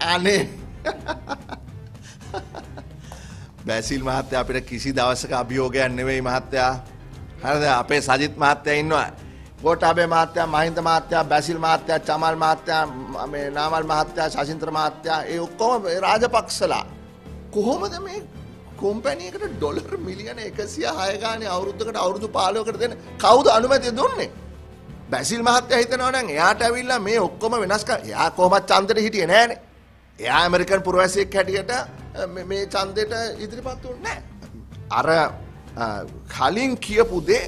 අනේ බැසිල් මහත්තයා අපිට කිසි දවසක අභියෝගයක් නෙවෙයි මහත්තයා. හරිද? අපේ සජිත් මහත්තයා ඉන්නවා. ගෝඨාභය මහත්තයා, මහින්ද මහත්තයා, බැසිල් මහත්තයා, චමල් මහත්තයා, මේ නාමල් මහත්තයා, ශාසින්ත්‍ර මහත්තයා, ඒ ඔක්කොම රාජපක්ෂලා. කොහොමද මේ කොම්පැනියකට ඩොලර් මිලියන 106 ගානේ අවුරුද්දකට අවුරුදු 15කට දෙන කවුද අනුමැතිය දුන්නේ? බැසිල් මහත්තයා හිතනවා නම් එයාට ඇවිල්ලා මේ ඔක්කොම වෙනස් කර එයා කොහොමත් ඡන්දෙට හිටියේ නෑනේ. එයා ඇමරිකන් පුරවැසයෙක් හැටියට මේ චන්දයට ඉදිරිපත් වන්නෑ. අර කලින් කියපුදේ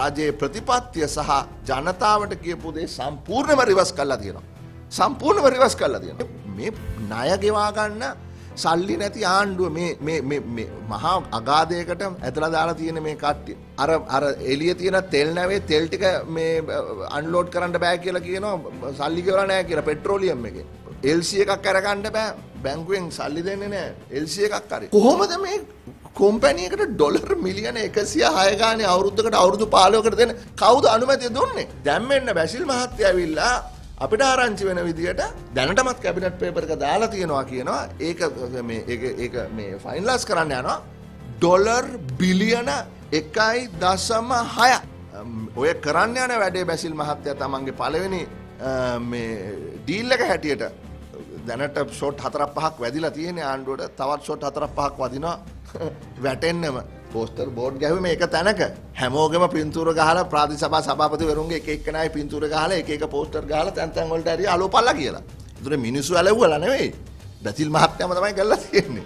රජයේ ප්‍රතිපත්තිය සහ ජනතාවට කියපුදේ සම්පූර්ණම රිවස් කල්ලා තියෙනවා. සම්පූර්ණම රිවස් කල්ලා තියෙන. මේ ණයගෙවාගන්න සල්ලි නැති ආණ්ඩුව මහා අගාධයකට ඇතල දාලා තියෙන මේ කට්ටිය. අර අර එලිය තියෙන තෙල් නැවේ තෙල්ටික මේ අන්ලෝඩ් කරන්න බෑ කියලා කියනවා සල්ලි කියවලා නෑ කියලා පෙට්‍රෝලියම් එකේ. එල්සි එකක් කරගන්න බෑ බැංකුවෙන් සල්ලි දෙන්න නෑ එල්සි එකක් කර කොහොමද මේ කොම්පැනියකට ඩොලර් මිලියන එකසිය හයගානය අවුරුද්ධකට අවුරුදු පාලෝකට දෙන කවුද අනුමැතිය දුන්නේ දැම්මෙන්න්න බැසිල් මහත්්‍ය ඇවිල්ලා අපිට ආරංචි වෙන විදිහට දැනටමත් කැබිනට් පේපරක දාලා තියෙනවා කියනවා ඒක ඒ මේ ෆයින්ලාස් කරන්න යනවා ඩොලර් බිලියන එකයි දසම හය ඔය කරන්න යන වැඩේ බැසිල් මහත්තය තමන්ගේ පලවෙනි ඩීල්ලක හැටියට දැනට ෂෝට් හතරක් පහක් වැදිලා තියෙන ආණ්ඩුවට තවත් ෂෝට් හතරක් පහක් වදිනවා වැටෙන්න්නම පෝස්ටර් බෝඩ් ගැහම එක තැනක හැමෝගම පින්තුර ගහල ප්‍රාති සබ සභාපති වරුන්ගේ එකක්නයි පින්තුර ගහල එක පෝස්ටර් ගහල තැන්තැන්වලට ඇරි අලු පල්ල කියලා දුර මිනිස්සු ඇලව්වල නෙවෙයි බැතිල් මහත්තයම තමයි කල්ලා තියෙන්නේ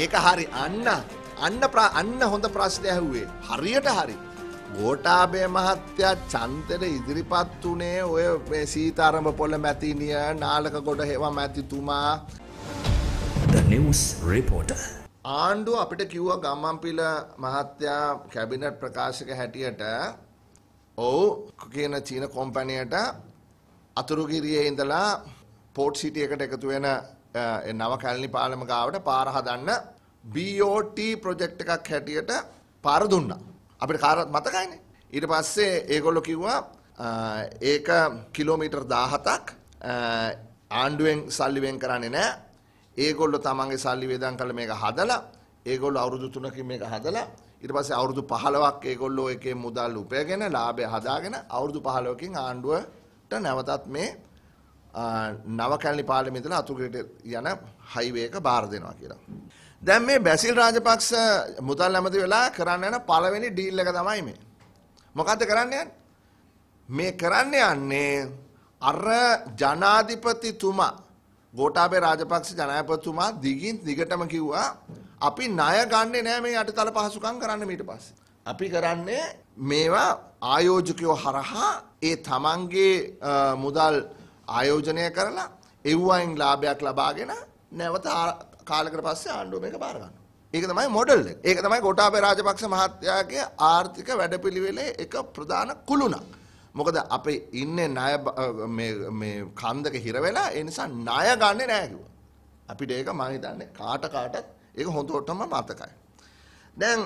ඒක හරි අන්න අන්න අන්න හොඳ ප්‍රශ්නය ඇහුවේ හරියට හරි ගෝටාබේ මහත්තයා චන්තර ඉදිරිපත් වනේ ඔය සීතරම පොල මැතිනිය නාලක ගොඩ හෙවා මැතිතුමා රිපෝට. ආණ්ඩුව අපිට කිව්ව ගම්මන්පිල මහත්තයා කැබිනට් ප්‍රකාශක හැටියට ඔවු කියන චීන කොම්පැනයට අතුරුගිරියේ ඉඳලා පෝට් සිටියකට එකතු වෙන නව කැලනි පාලම ගාවට පාරහදන්න BOT ප්‍රොජෙක්් එකක් හැටියට පාර දුන්නා. අපිට කාරත් මතකයිනේ. ඊට පස්සේ ඒගොල්ලෝ කිව්වා ඒක කිලෝමීටර් 17ක් ආණ්ඩුවෙන් සල්ලි වෙන් කරන්නේ නැහැ. ඒගොල්ලෝ තමන්ගේ සල්ලි වේදම් කරලා මේක හදලා ඒගොල්ලෝ අවුරුදු 3කින් මේක හදලා ඊට පස්සේ අවුරුදු 15ක් ඒගොල්ලෝ එකේ මුදල් උපයගෙන ලාභය හදාගෙන අවුරුදු 15කින් ආණ්ඩුවට නැවතත් මේ නව කැලණි පාර්ලිමේන්තුවේ අතුගට යන හයිවේ එක බාර දෙනවා කියලා. දැන් මේ බැසිල් රාජපක්ෂ මුදල් ඇමති වෙලා කරන්න යන පළවෙනි ඩීල් එක තමයි මේ. මොකද්ද කරන්න යන්නේ? මේ කරන්න යන්නේ අර ජනාධිපතිතුමා ගෝඨාභය රාජපක්ෂ ජනාධිපතිතුමා දිගින් දිගටම කිව්වා අපි ණය ගන්නෙ නෑ මේ යටිතල පහසුකම් කරන්න ඊට පස්සේ. අපි කරන්නේ මේවා ආයෝජකයෝ හරහා ඒ තමන්ගේ මුදල් ආයෝජනය කරලා එව්වයින් ලාභයක් ලබාගෙන නැවත කාලකට පස්සේ ආණ්ඩුව මේක බාර ගන්නවා. ඒක තමයි මොඩල් එක. ඒක තමයි ගෝඨාභය රාජපක්ෂ මහත්තයාගේ ආර්ථික වැඩපිළිවෙලේ එක ප්‍රධාන කුළුණක්. මොකද අපේ ඉන්නේ ණය මේ මේ කන්දක හිර වෙලා ඒ නිසා ණය ගන්නෙ නෑ කිව්වා. අපිට ඒක මම හිතන්නේ කාට කාටත් ඒක හොඳටම මතකයි. දැන්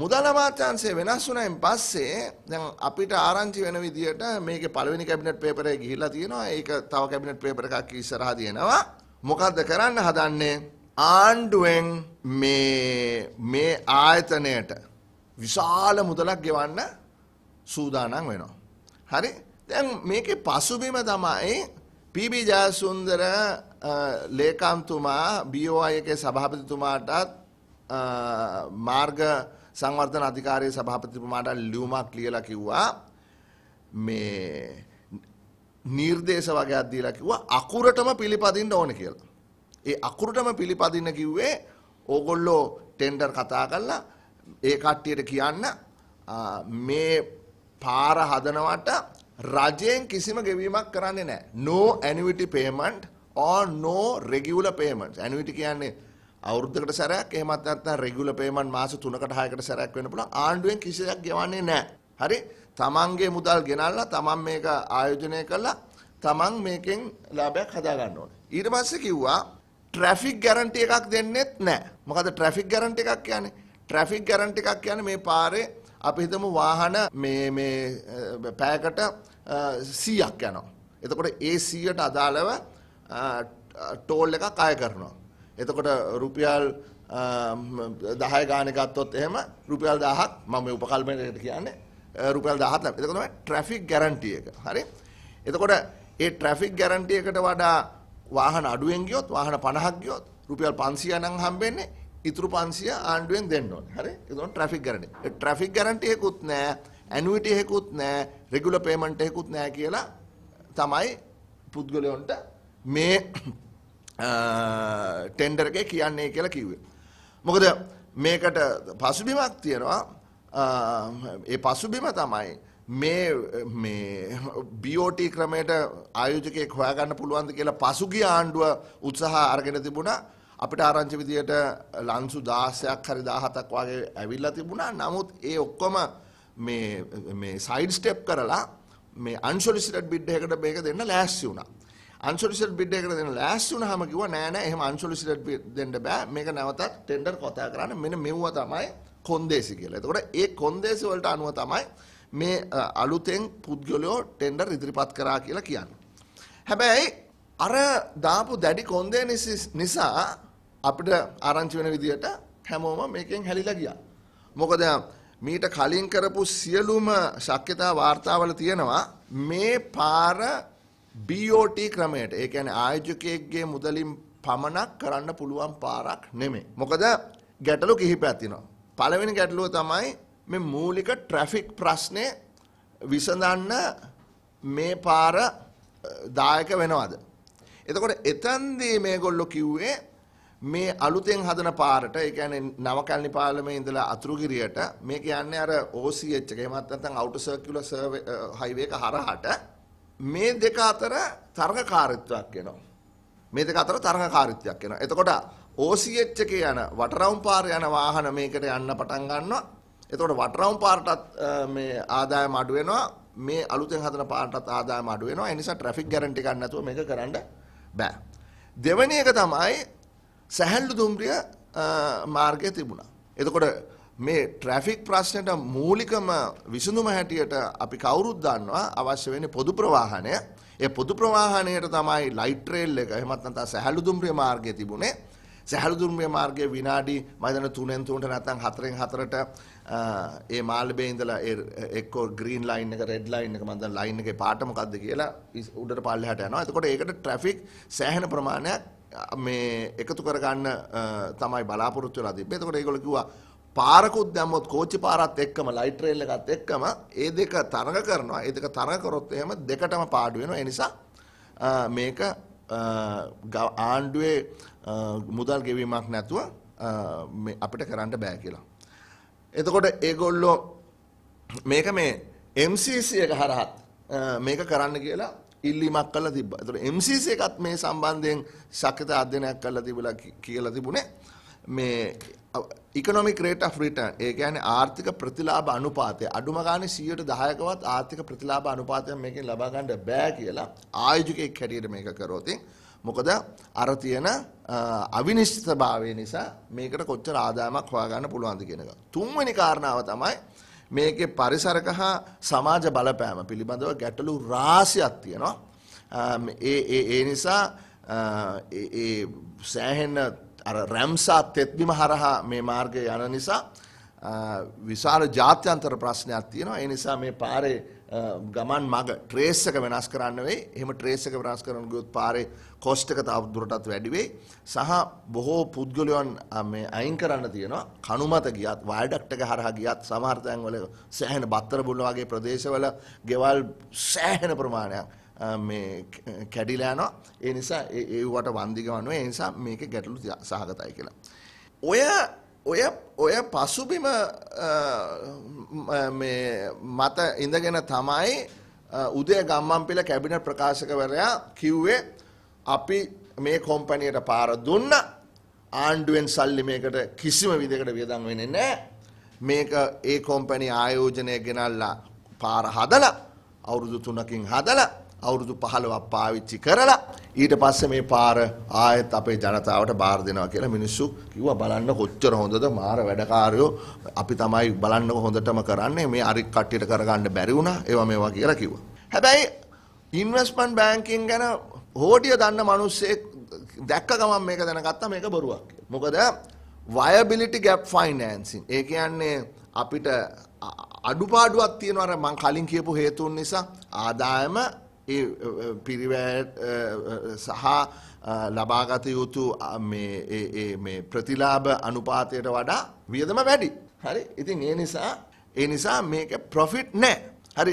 මුදල අමාත්‍යාංශය වෙනස් වුණයින් පස්සේ දැන් අපිට ආරංචි වෙන විදියට මේකේ පළවෙනි කැබිනට් පේපරේ ගිහිල්ලා තියෙනවා. ඒක තව කැබිනට් පේපර එකක් ඉස්සරහා දෙනවා. මොකද්ද කරන්න හදන්නේ? ආණ්ඩුවෙන් මේ මේ ආයතනයට විශාල මුදලක් ගෙවන්න සූදානම් වෙනවා. හරි දැන් මේකේ පසුබිම තමයි පීබී ජයසුන්දර ලේකම්තුමා BOI එකේ සභාපතිතුමාටත් මාර්ග සංවර්ධන අධිකාරයේ සභාපතිතුමාට ලියුමක් ලියලා කිව්වා මේ නිර්දේශ වගේක් දීලා කිව්වා අකුරටම පිළිපදින්න ඕන කියලා. ඒ අකුරටම පිළිපදින්න කිව්වේ ඕගොල්ලෝ ටෙන්ඩර් කතා කරලා ඒ කට්ටියට කියන්න මේ පාර හදනවට රජයෙන් කිසිම ගෙවීමක් කරන්නේ නෑ. නෝ ඇනිවිටි පේමන්ට් ඕ නෝ රෙගියුල පේමන්ට් ඇනිවිටි කියන්නේ අවුරුද්ධකට සැරයක් එහෙමත් නැත්නම් රෙගියුල පේමන්ට් මාස 3කට 6කට සැරයක් වෙන්න පුළුවන් ආණ්ඩුවෙන් කිසියක් ගෙවන්නේ නෑ. හරි? තමන්ගේ මුදල් ගෙනල්ලා තමන් මේක ආයෝජනය කළා තමන් මේකෙන් ලාභයක් හදා ගන්න ඕනේ. ඊට පස්සේ කිව්වා ට්‍රැෆික් ගැරන්ටි එකක් දෙන්නෙත් නෑ. මොකද ට්‍රැෆික් ගැරන්ටි එකක් කියන්නේ ට්‍රැෆික් ගැරන්ටි එකක් කියන්නේ මේ පාරේ අපි හිතමු වාහන මේ මේ පෑයකට 100ක් යනවා. එතකොට ඒ 100ට අදාළව ටෝල් එකක් අය කරනවා. එතකොට රුපියල් දහය ගානක ගත්තොත් එහෙම රුපියල් 1000ක් මම මේ උපකල්පනයකට කියන්නේ රුපියල් 1000ක් ලැබෙනවා. ඒක තමයි ට්‍රැෆික් ගැරන්ටි එක. හරි? එතකොට ඒ ට්‍රැෆික් ගැරන්ටි එකට වඩා වාහන අඩුවෙන් ගියොත් වාහන 50ක් ගියොත් රුපියල් 500 නම් හම්බෙන්නේ ඉතුරු 500 ආණ්ඩුවෙන් දෙන්න ඕනේ. හරි? ඒකෝන් ට්‍රැෆික් ගැරන්ටි. ඒ ට්‍රැෆික් ගැරන්ටි එකකුත් නැහැ, ඇනුවිටි එකකුත් නැහැ, රෙගියුලර් පේමන්ට් එකකුත් නැහැ කියලා තමයි පුද්ගලයන්ට මේ ටෙන්ඩර් එකේ කියන්නේ කියලා කිව්වේ. මොකද මේකට පසුබිමක් තියෙනවා. ඒ පසුබිම තමයි මේ මේ BOT ක්‍රමයට ආයෝජකයෙක් හොයාගන්න පුළුවන්ද කියලා පසුගිය ආණ්ඩුව උත්සාහ අරගෙන තිබුණා. අපිට ආරංචි විදියට ලන්සු 16ක් හරි 17ක් වගේ ඇවිල්ලා තිබුණා. නමුත් ඒ ඔක්කොම මේ මේ සයිඩ් ස්ටෙප් කරලා මේ අන්සොලිසිටඩ් බිඩ් එකකට මේක දෙන්න ලෑස්ති වුණා. අන්සොලිසිටඩ් බිඩ් එකකට දෙන්න ලෑස්ති වුණාම කිව්වා නෑ නෑ එහෙම අන්සොලිසිටඩ් බිඩ් දෙන්න බෑ. මේක නැවතත් ටෙන්ඩර් කතා කරන්න මෙන්න මෙව්ව තමයි කොන්දේසි කියලා. එතකොට ඒ කොන්දේසි වලට අනුව තමයි මේ අලුතෙන් පුද්ගලයෝ ටෙන්ඩර් ඉදිරිපත් කරා කියලා කියන්න. හැබැයි අර දාපු දැඩි කොන්දේ නිසා අපිට ආරංචි වෙන විදිහට හැමෝම මේකෙන් හැලිලා ගියා. මොකද මීට කලින් කරපු සියලුම ශක්්‍යතා වාර්තාවල තියෙනවා මේ පාර BOT ක්‍රමයට ඒ කියන්නේ ආයෝජකයෙක්ගේ මුදලින් පමණක් කරන්න පුළුවන් පාරක් නෙමෙයි. මොකද ගැටලු කිහිපයක් තියෙනවා. පළවෙනි ගැටලුව තමයි මේ මූලික ට්‍රැෆික් ප්‍රශ්නය විසඳන්න මේ පාර දායක වෙනවද. එතකොට එතන්දී මේ ගොල්ලො කිව්වේ මේ අලුතෙන් හදන පාරට එකන නවකල්නි පාලමේ ඉඳලා අතුරුගිරියට මේ කියන්න අර ඕසිච්චක මත්තන් අවුට සර්කිල හයිවේක හරහට මේ දෙක අතර තර්ග කාරිත්වයක් යනවා. මේ දෙක අතර තරග කාරිත්වයක් එෙන. එතකොට ඕසිච්චක යන වටරවුම් පාර යන වාහන මේකට යන්න පටන් ගන්නවා එතකොට වටරවුම් පාරටත් මේ ආදායම අඩු වෙනවා මේ අලුතෙන් හදන පාරටත් ආදායම අඩු වෙනවා ඒ නිසා ට්‍රැෆික් ගැරන්ටි ගන්න නැතුව මේක කරන්න බෑ දෙවෙනි එක තමයි සැහැල්ලු දුම්රිය මාර්ගයේ තිබුණා එතකොට මේ ට්‍රැෆික් ප්‍රශ්නයට මූලිකම විසඳුම හැටියට අපි කවුරුත් දන්නවා අවශ්‍ය වෙන්නේ පොදු ප්‍රවාහනය ඒ පොදු ප්‍රවාහණයට තමයි ලයිට් රේල් එක එහෙමත් නැත්නම් සැහැල්ලු දුම්රිය මාර්ගයේ තිබුණේ සැහැල්ලු දුම්රිය මාර්ගයේ විනාඩි මම දන්න 3න් 3ට නැත්නම් 4න් 4ට ඒ මාල්බේ ඉඳලා එක්කෝ ග්‍රීන් ලයින් එක රෙඩ් ලයින් එක මන්ද ලයින් එකේ පාට මොකද්ද කියලා උඩට පල්ලෙහාට යනවා. එතකොට ඒකට ට්‍රැෆික් සෑහෙන ප්‍රමාණයක් මේ එකතු කරගන්න තමයි බලාපොරොත්තු වෙලා තිබ්බේ. එතකොට ඒගොල්ලෝ කිව්වා පාරකුත් දැම්මොත් කෝච්චි පාරත් එක්කම ලයිට් රේල් එකත් එක්කම ඒ දෙක තරඟ කරනවා. ඒ දෙක තරඟ කරොත් එහෙම දෙකටම පාඩු වෙනවා. ඒ නිසා මේක ආණ්ඩුවේ මුදල් ගෙවීමක් නැතුව අපිට කරන්න බෑ කියලා. එතකොට ඒගොල්ලෝ මේක මේ MCC එක හරහත් මේක කරන්න කියලා ඉල්ලීමක් කළා තිබ්බා. ඒතකොට MCC එකත් මේ සම්බන්ධයෙන් ශක්්‍යත අධ්‍යයනයක් කළා තිබුණා කියලා තිබුණේ මේ ඉකනොමික් රේට of return ඒ කියන්නේ ආර්ථික ප්‍රතිලාභ අනුපාතය අඩුම ගානේ 10%කවත් ආර්ථික ප්‍රතිලාභ අනුපාතයක් මේකෙන් ලබා ගන්න බෑ කියලා ආයෝජකෙක් හැටියට මේක කරොතින් මොකද අර තියෙන අවිනිශ්චිතභාවය නිසා මේකට කොච්චර ආදායමක් හොයාගන්න පුළුවන්ද කියන එක. තුන්වෙනි කාරණාව තමයි මේකේ පරිසරක හා සමාජ බලපෑම පිළිබඳව ගැටලු රාශියක් තියෙනවා. ඒ ඒ ඒ නිසා ඒ සෑහෙන අර රැම්සා තෙත්බිම හරහා මේ මාර්ගය යන නිසා විශාල ජාත්‍යන්තර ප්‍රශ්නයක් තියෙනවා. ඒ නිසා මේ පාරේ ගමන් මග ට්‍රේස් එක වෙනස් කරන්න වෙයි. එහෙම ට්‍රේස් එක වෙනස් කරන ගියොත් පාරේ කොස්ට් එක තව දුරටත් වැඩි වෙයි. සහ බොහෝ පුද්ගලයන් මේ අයින් කරන්න තියෙනවා. කණු මත ගියත්, වයඩක්ට් එක හරහා ගියත් සමහර තැන්වල සෑහෙන බත්තර බුල්ල වගේ ප්‍රදේශවල ගෙවල් සෑහෙන ප්‍රමාණයක් මේ කැඩිලා යනවා. ඒ නිසා ඒවට වන්දි ගවනවා. ඒ නිසා මේක ගැටලු සහගතයි කියලා. ඔය ඔය ඔය පසුබිම මත ඉඳගෙන තමයි උදය ගම්මන්පිල කැබිනට ප්‍රකාශකවරයා කිව්වේ අපි මේ කොම්පනයට පාර දුන්න ආණ්ඩුවෙන් සල්ලි මේකට කිසිම විදිකට වියදම් වෙන්නේ නැහැ. මේක ඒ කොම්පැනි ආයෝජනය ගෙනල්ලා පාර හදලා අවුරුදු තුනකින් හදලා අවුරුදු 15ක් පාවිච්චි කරලා ඊට පස්සේ මේ පාර ආයෙත් අපේ ජනතාවට බාර දෙනවා කියලා මිනිස්සු කිව්වා බලන්න කොච්චර හොඳද මාර වැඩකාරයෝ අපි තමයි බලන්නකො හොඳටම කරන්නේ මේ අරික් කට්ටියට කරගන්න බැරි වුණා ඒවා මේවා කියලා කිව්වා. හැබැයි ඉන්වෙස්ට්මන්ට් බැංකින් ගැන හෝඩිය දන්න මිනිස්සෙක් දැක්ක ගමන් මේක දැනගත්තා මේක බොරුවක් කියලා. මොකද වයබිලිටි ගැප් ෆයිනෑන්සින් ඒ කියන්නේ අපිට අඩුපාඩුවක් තියෙනවා අර මං කලින් කියපු හේතුන් නිසා ආදායම ඒ පිරිවැට සහ ලබාගත යුතු ප්‍රතිලාභ අනුපාතයට වඩා වියදම වැඩි. හරි ඉතින් ඒ නිසා ඒ නිසා මේක ප්‍රොෆිට් නෑ. හරි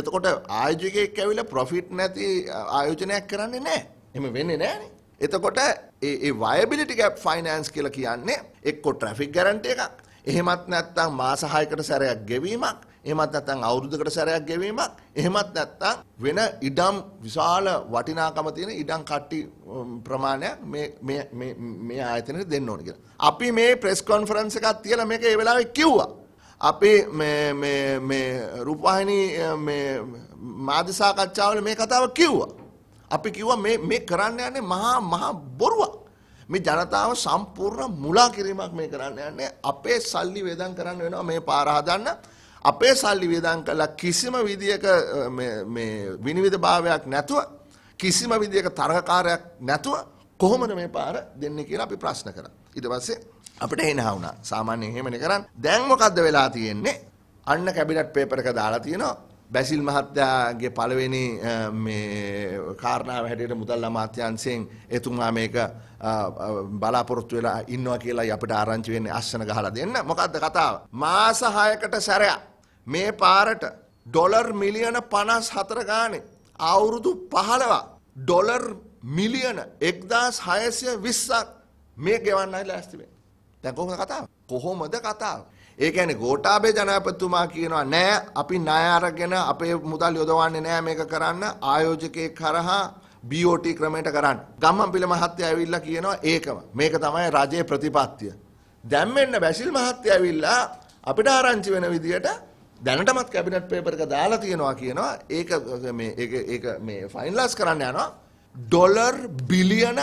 එතකොට ආයෝජකයෙක් ඇවිල්ලා ප්‍රොෆිට් නැති ආයෝජනයක් කරන්නේ නෑ. එහෙම වෙන්නේ නෑනේ. එතකොට ඒ වයබිලිටි ගැප් ෆයිනෑන්ස් කියලා කියන්නේ එක්කෝ ට්‍රැෆික් ගැරන්ටි එකක්. එහෙමත් නැත්නම් මාස 6කට සැරයක් ගෙවීමක්. එහෙමත් නැත්නම් අවුරුද්දකට සැරයක් ගෙවීමක් එහෙමත් නැත්නම් වෙන ඉඩම් විශාල වටිනාකම තියෙන ඉඩම් කට්ටි ප්‍රමාණයක් මේ මේ මේ මේ ආයතනයට දෙන්න ඕන කියලා. අපි මේ ප්‍රෙස් කොන්ෆරන්ස් එකක් තියලා මේක ඒ වෙලාවේ කිව්වා. අපේ මේ මේ මේ රූපවාහිනී මේ මාධ්‍ය සාකච්ඡාවල මේ කතාව කිව්වා. අපි කිව්වා මේ මේ කරන්න යන්නේ මහා මහා බොරුවක්. මේ ජනතාව සම්පූර්ණ මුලා කිරීමක් මේ කරන්න යන්නේ. අපේ සල්ලි වේදම් කරන්න වෙනවා මේ පාර හදන්න. අපේ සල්ලි වියදම් කළා කිසිම විදියක මේ විනිවිද භාවයක් නැතුව කිසිම විදියක තරගකාරයක් නැතුව කොහොමද මේ පාර දෙන්නේ කියලා අපි ප්‍රශ්න කරා. ඊට පස්සේ අපිට එනවා වුණා. සාමාන්‍යයෙන් එහෙමනේ කරන්නේ. දැන් මොකද්ද වෙලා තියෙන්නේ? අන්න කැබිනට් පේපර් එක දාලා තියෙනවා. බැසිල් මහත්තයාගේ පළවෙනි කාරණාව හැටියට මුදල් අමාත්‍යංශයෙන් එතුමා මේක බලාපොරොත්තු වෙලා ඉන්නවා කියලායි අපිට ආරංචි වෙන්නේ අස්සන ගහලා දෙන්න. මොකද්ද කතාව? මාස 6කට සැරයක් මේ පාරට ඩොලර් මිලියන 54 ගානේ අවුරුදු 15 ඩොලර් මිලියන 1620ක් මේ ගෙවන්නයි ලෑස්ති වෙන්නේ. දැන් කොහොමද කතාව? කොහොමද කතාව? ඒ කියන්නේ ගෝඨාභය ජනාධිපතිතුමා කියනවා නෑ අපි ණය අරගෙන අපේ මුදල් යොදවන්නේ නෑ මේක කරන්න ආයෝජකයෙක් හරහා BOT ක්‍රමයට කරන්න. ගම්මන්පිල මහත්තයා ඇවිල්ලා කියනවා ඒකම. මේක තමයි රජයේ ප්‍රතිපත්තිය. දැන් මෙන්න බැසිල් මහත්තයා ඇවිල්ලා අපිට ආරංචි වෙන විදියට දැනටමත් කැබිනට් පේපර් එක දාලා තියෙනවා කියනවා. ඒක මේ ඒක ඒක මේ ෆයිනලයිස් කරන්න යනවා. ඩොලර් බිලියන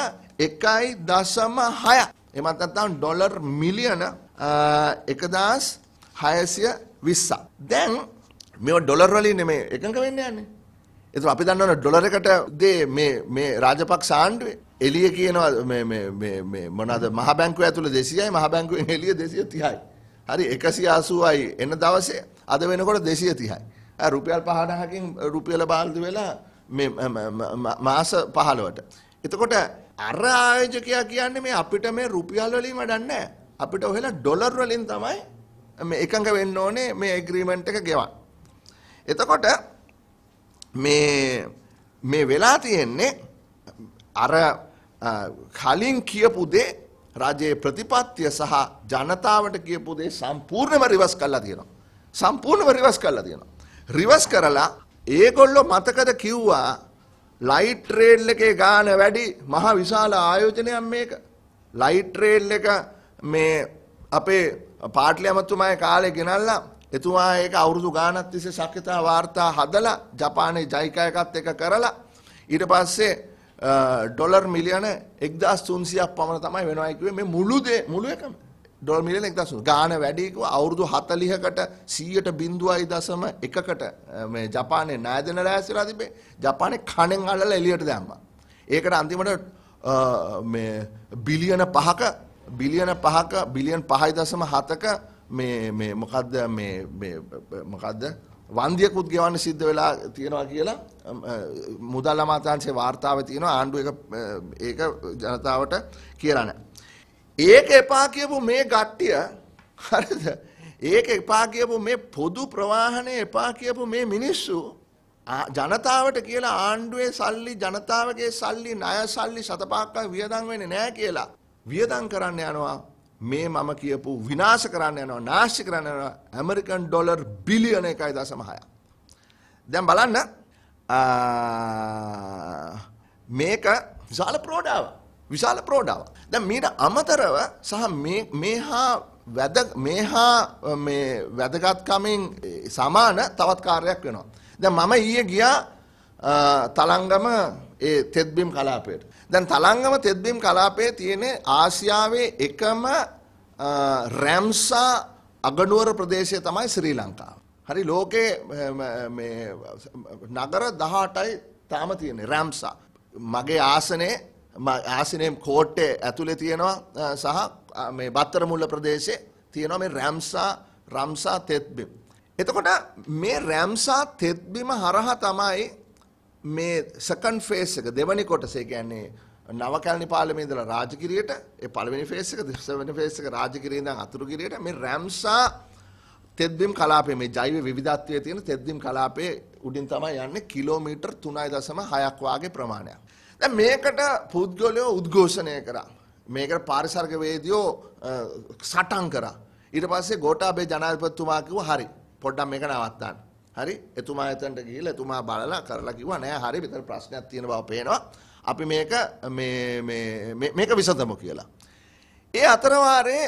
1.6 එමත් නැත්නම් ඩොලර් මිලියන එකදස් හයසිය විස්සා. දැන් මෙ ඩොලර්වලි නෙමේ එකඟ වෙන්න යන්නේ. එතු අපි දන්නවන ඩොලරකට දේ මේ රාජපක් සාණ්ඩුවේ එලිය කියනවා මොනද මහබැංකුව ඇතුළ දෙසියයි මහබැංකුවෙන් එලිය දෙසිය තිහයි. හරි එකසි ආසුවයි එන්න දවසේ අද වෙනකොට දෙසිය තිහයි. රුපියල් පහනහකින් රුපියල බාල්ද වෙලා මාස පහලවට. එතකොට අර ආයෝජකයා කියන්නේ මේ අපිට මේ රුපියල් වලින් වඩන්නේ. අපිට ඔහෙලා ඩොලර් වලින් තමයි මේ එකඟ වෙන්න ඕනේ මේ ඇග්‍රීමන්ට් එක ගෙවන්න. එතකොට මේ මේ වෙලා තියෙන්නේ අර කලින් කියපු දේ රජයේ ප්‍රතිපත්තිය සහ ජනතාවට කියපු දේ සම්පූර්ණයෙන්ම රිවර්ස් කරලා තියෙනවා. සම්පූර්ණයෙන්ම රිවර්ස් කරලා තියෙනවා. රිවර්ස් කරලා ඒගොල්ලෝ මතකද කිව්වා ලයිට් රේල් එකේ ගාන වැඩි මහ විශාල ආයෝජනයක් මේක. ලයිට් රේල් එක මේ අපේ පාටලි අමතුමාය කාලය ගෙනල්ලා එතුමා ඒක අවුරුදු ගානක් තිස්සේ ශක්්‍යතා වාර්තා හදලා ජපානයේ ජයිකායකත් එක කරලා ඊට පස්සේ ඩොලර් මිලියන එක්දස් තුන්සියක් පමණ තමයි වෙනවායිකවේ මේ මුළුදේ මුළු එකම ඩොල් මිලියන එක්දසු ගාන වැඩිකව අවුරුදු හතලිහකට සීයට බින්දුවයි දසම එකකට මේ ජපානය නෑදන රෑසිලා තිබේ ජපානය කණෙන් අල්ල එලියට දැම්ම. ඒකට අන්තිමට බිලියන පහක බිලියන පහක බිලියන් පහයි දසම හතක මේ මොකක්ද මොකක්ද වන්දියකුත් ගෙවන්න සිද්ධ වෙලා තියෙනවා කියලා මුදල් අමාත්‍යංශයේ වාර්තාව තියෙනවා ආණ්ඩුව ඒක ජනතාවට කියලාන. ඒක එපා කියපු මේ ගට්ටිය හරිද? ඒක එපා කියපු මේ පොදු ප්‍රවාහනය එපා කියපු මේ මිනිස්සු ජනතාවට කියලා ආණ්ඩුවේ සල්ලි ජනතාවගේ සල්ලි ණය සල්ලි සතපාක්කක් වියදම් වෙන්නේ නැහැ කියලා වියදම් කරන්න යනවා මේ මම කියපු විනාශ කරන්න යනවා නාස්ති කරන්න යනවා ඇමරිකන් ඩොලර් බිලියන 1.6ක්. දැන් බලන්න මේක විශාල ප්‍රෝඩාවක්. විශාල ප්‍රෝඩාවක්. දැන් මීට අමතරව සහ මේ මේහා වැද මේහා මේ වැදගත්කමින් සමාන තවත් කාර්යයක් වෙනවා. දැන් මම ඊයේ ගියා තලංගම ඒ තෙත්බිම් කලාපයට. දැන් තලංගම තෙත්බිම් කලාපයේ තියෙන ආසියාවේ එකම රැම්සා අගනුවර ප්‍රදේශය තමයි ශ්‍රී ලංකාව. හරි ලෝකේ නගර 18යි තාම තියෙන්නේ රැම්සා. මගේ ආසනේ ආසනයේ කෝට්ටේ ඇතුලේ තියෙනවා සහ මේ බත්තරමුල්ල ප්‍රදේශයේ තියෙනවා මේ රැම්සා රම්සා තෙත්බිම්. එතකොට මේ රැම්සා තෙත්බිම හරහා තමයි මේ සකන් ෆේස් එක දෙවනි කොටස ඒ කියන්නේ නවකැලණි පාලමේ ඉඳලා රාජගිරියට ඒ පළවෙනි ෆේස් එක දෙවෙනි ෆේස් එක රාජගිරිය ඉඳන් අතුරුගිරියට මේ රැම්සා තෙද්දිම් කලාපයේ මේ ජෛව විවිධත්වයේ තියෙන තෙද්දිම් කලාපයේ උඩින් තමයි යන්නේ කිලෝමීටර් 3.6ක් වාගේ ප්‍රමාණයක්. දැන් මේකට පුද්ගලයෝ උද්ඝෝෂණය කරා. මේකට පාරිසර්ගවේදියෝ සටන් කරා. ඊට පස්සේ ගෝඨාභය ජනාධිපතිතුමා කිව්වා හරි. පොඩ්ඩක් මේක නවත්තන්න. හරි එතුමා එතනට ගිහිල්ලා එතුමා බලලා කරලා කිව්වා නෑ හරි මෙතන ප්‍රශ්නයක් තියෙන බව පේනවා. අපි මේක මේ මේ මේක විසඳමු කියලා. ඒ අතරවාරේ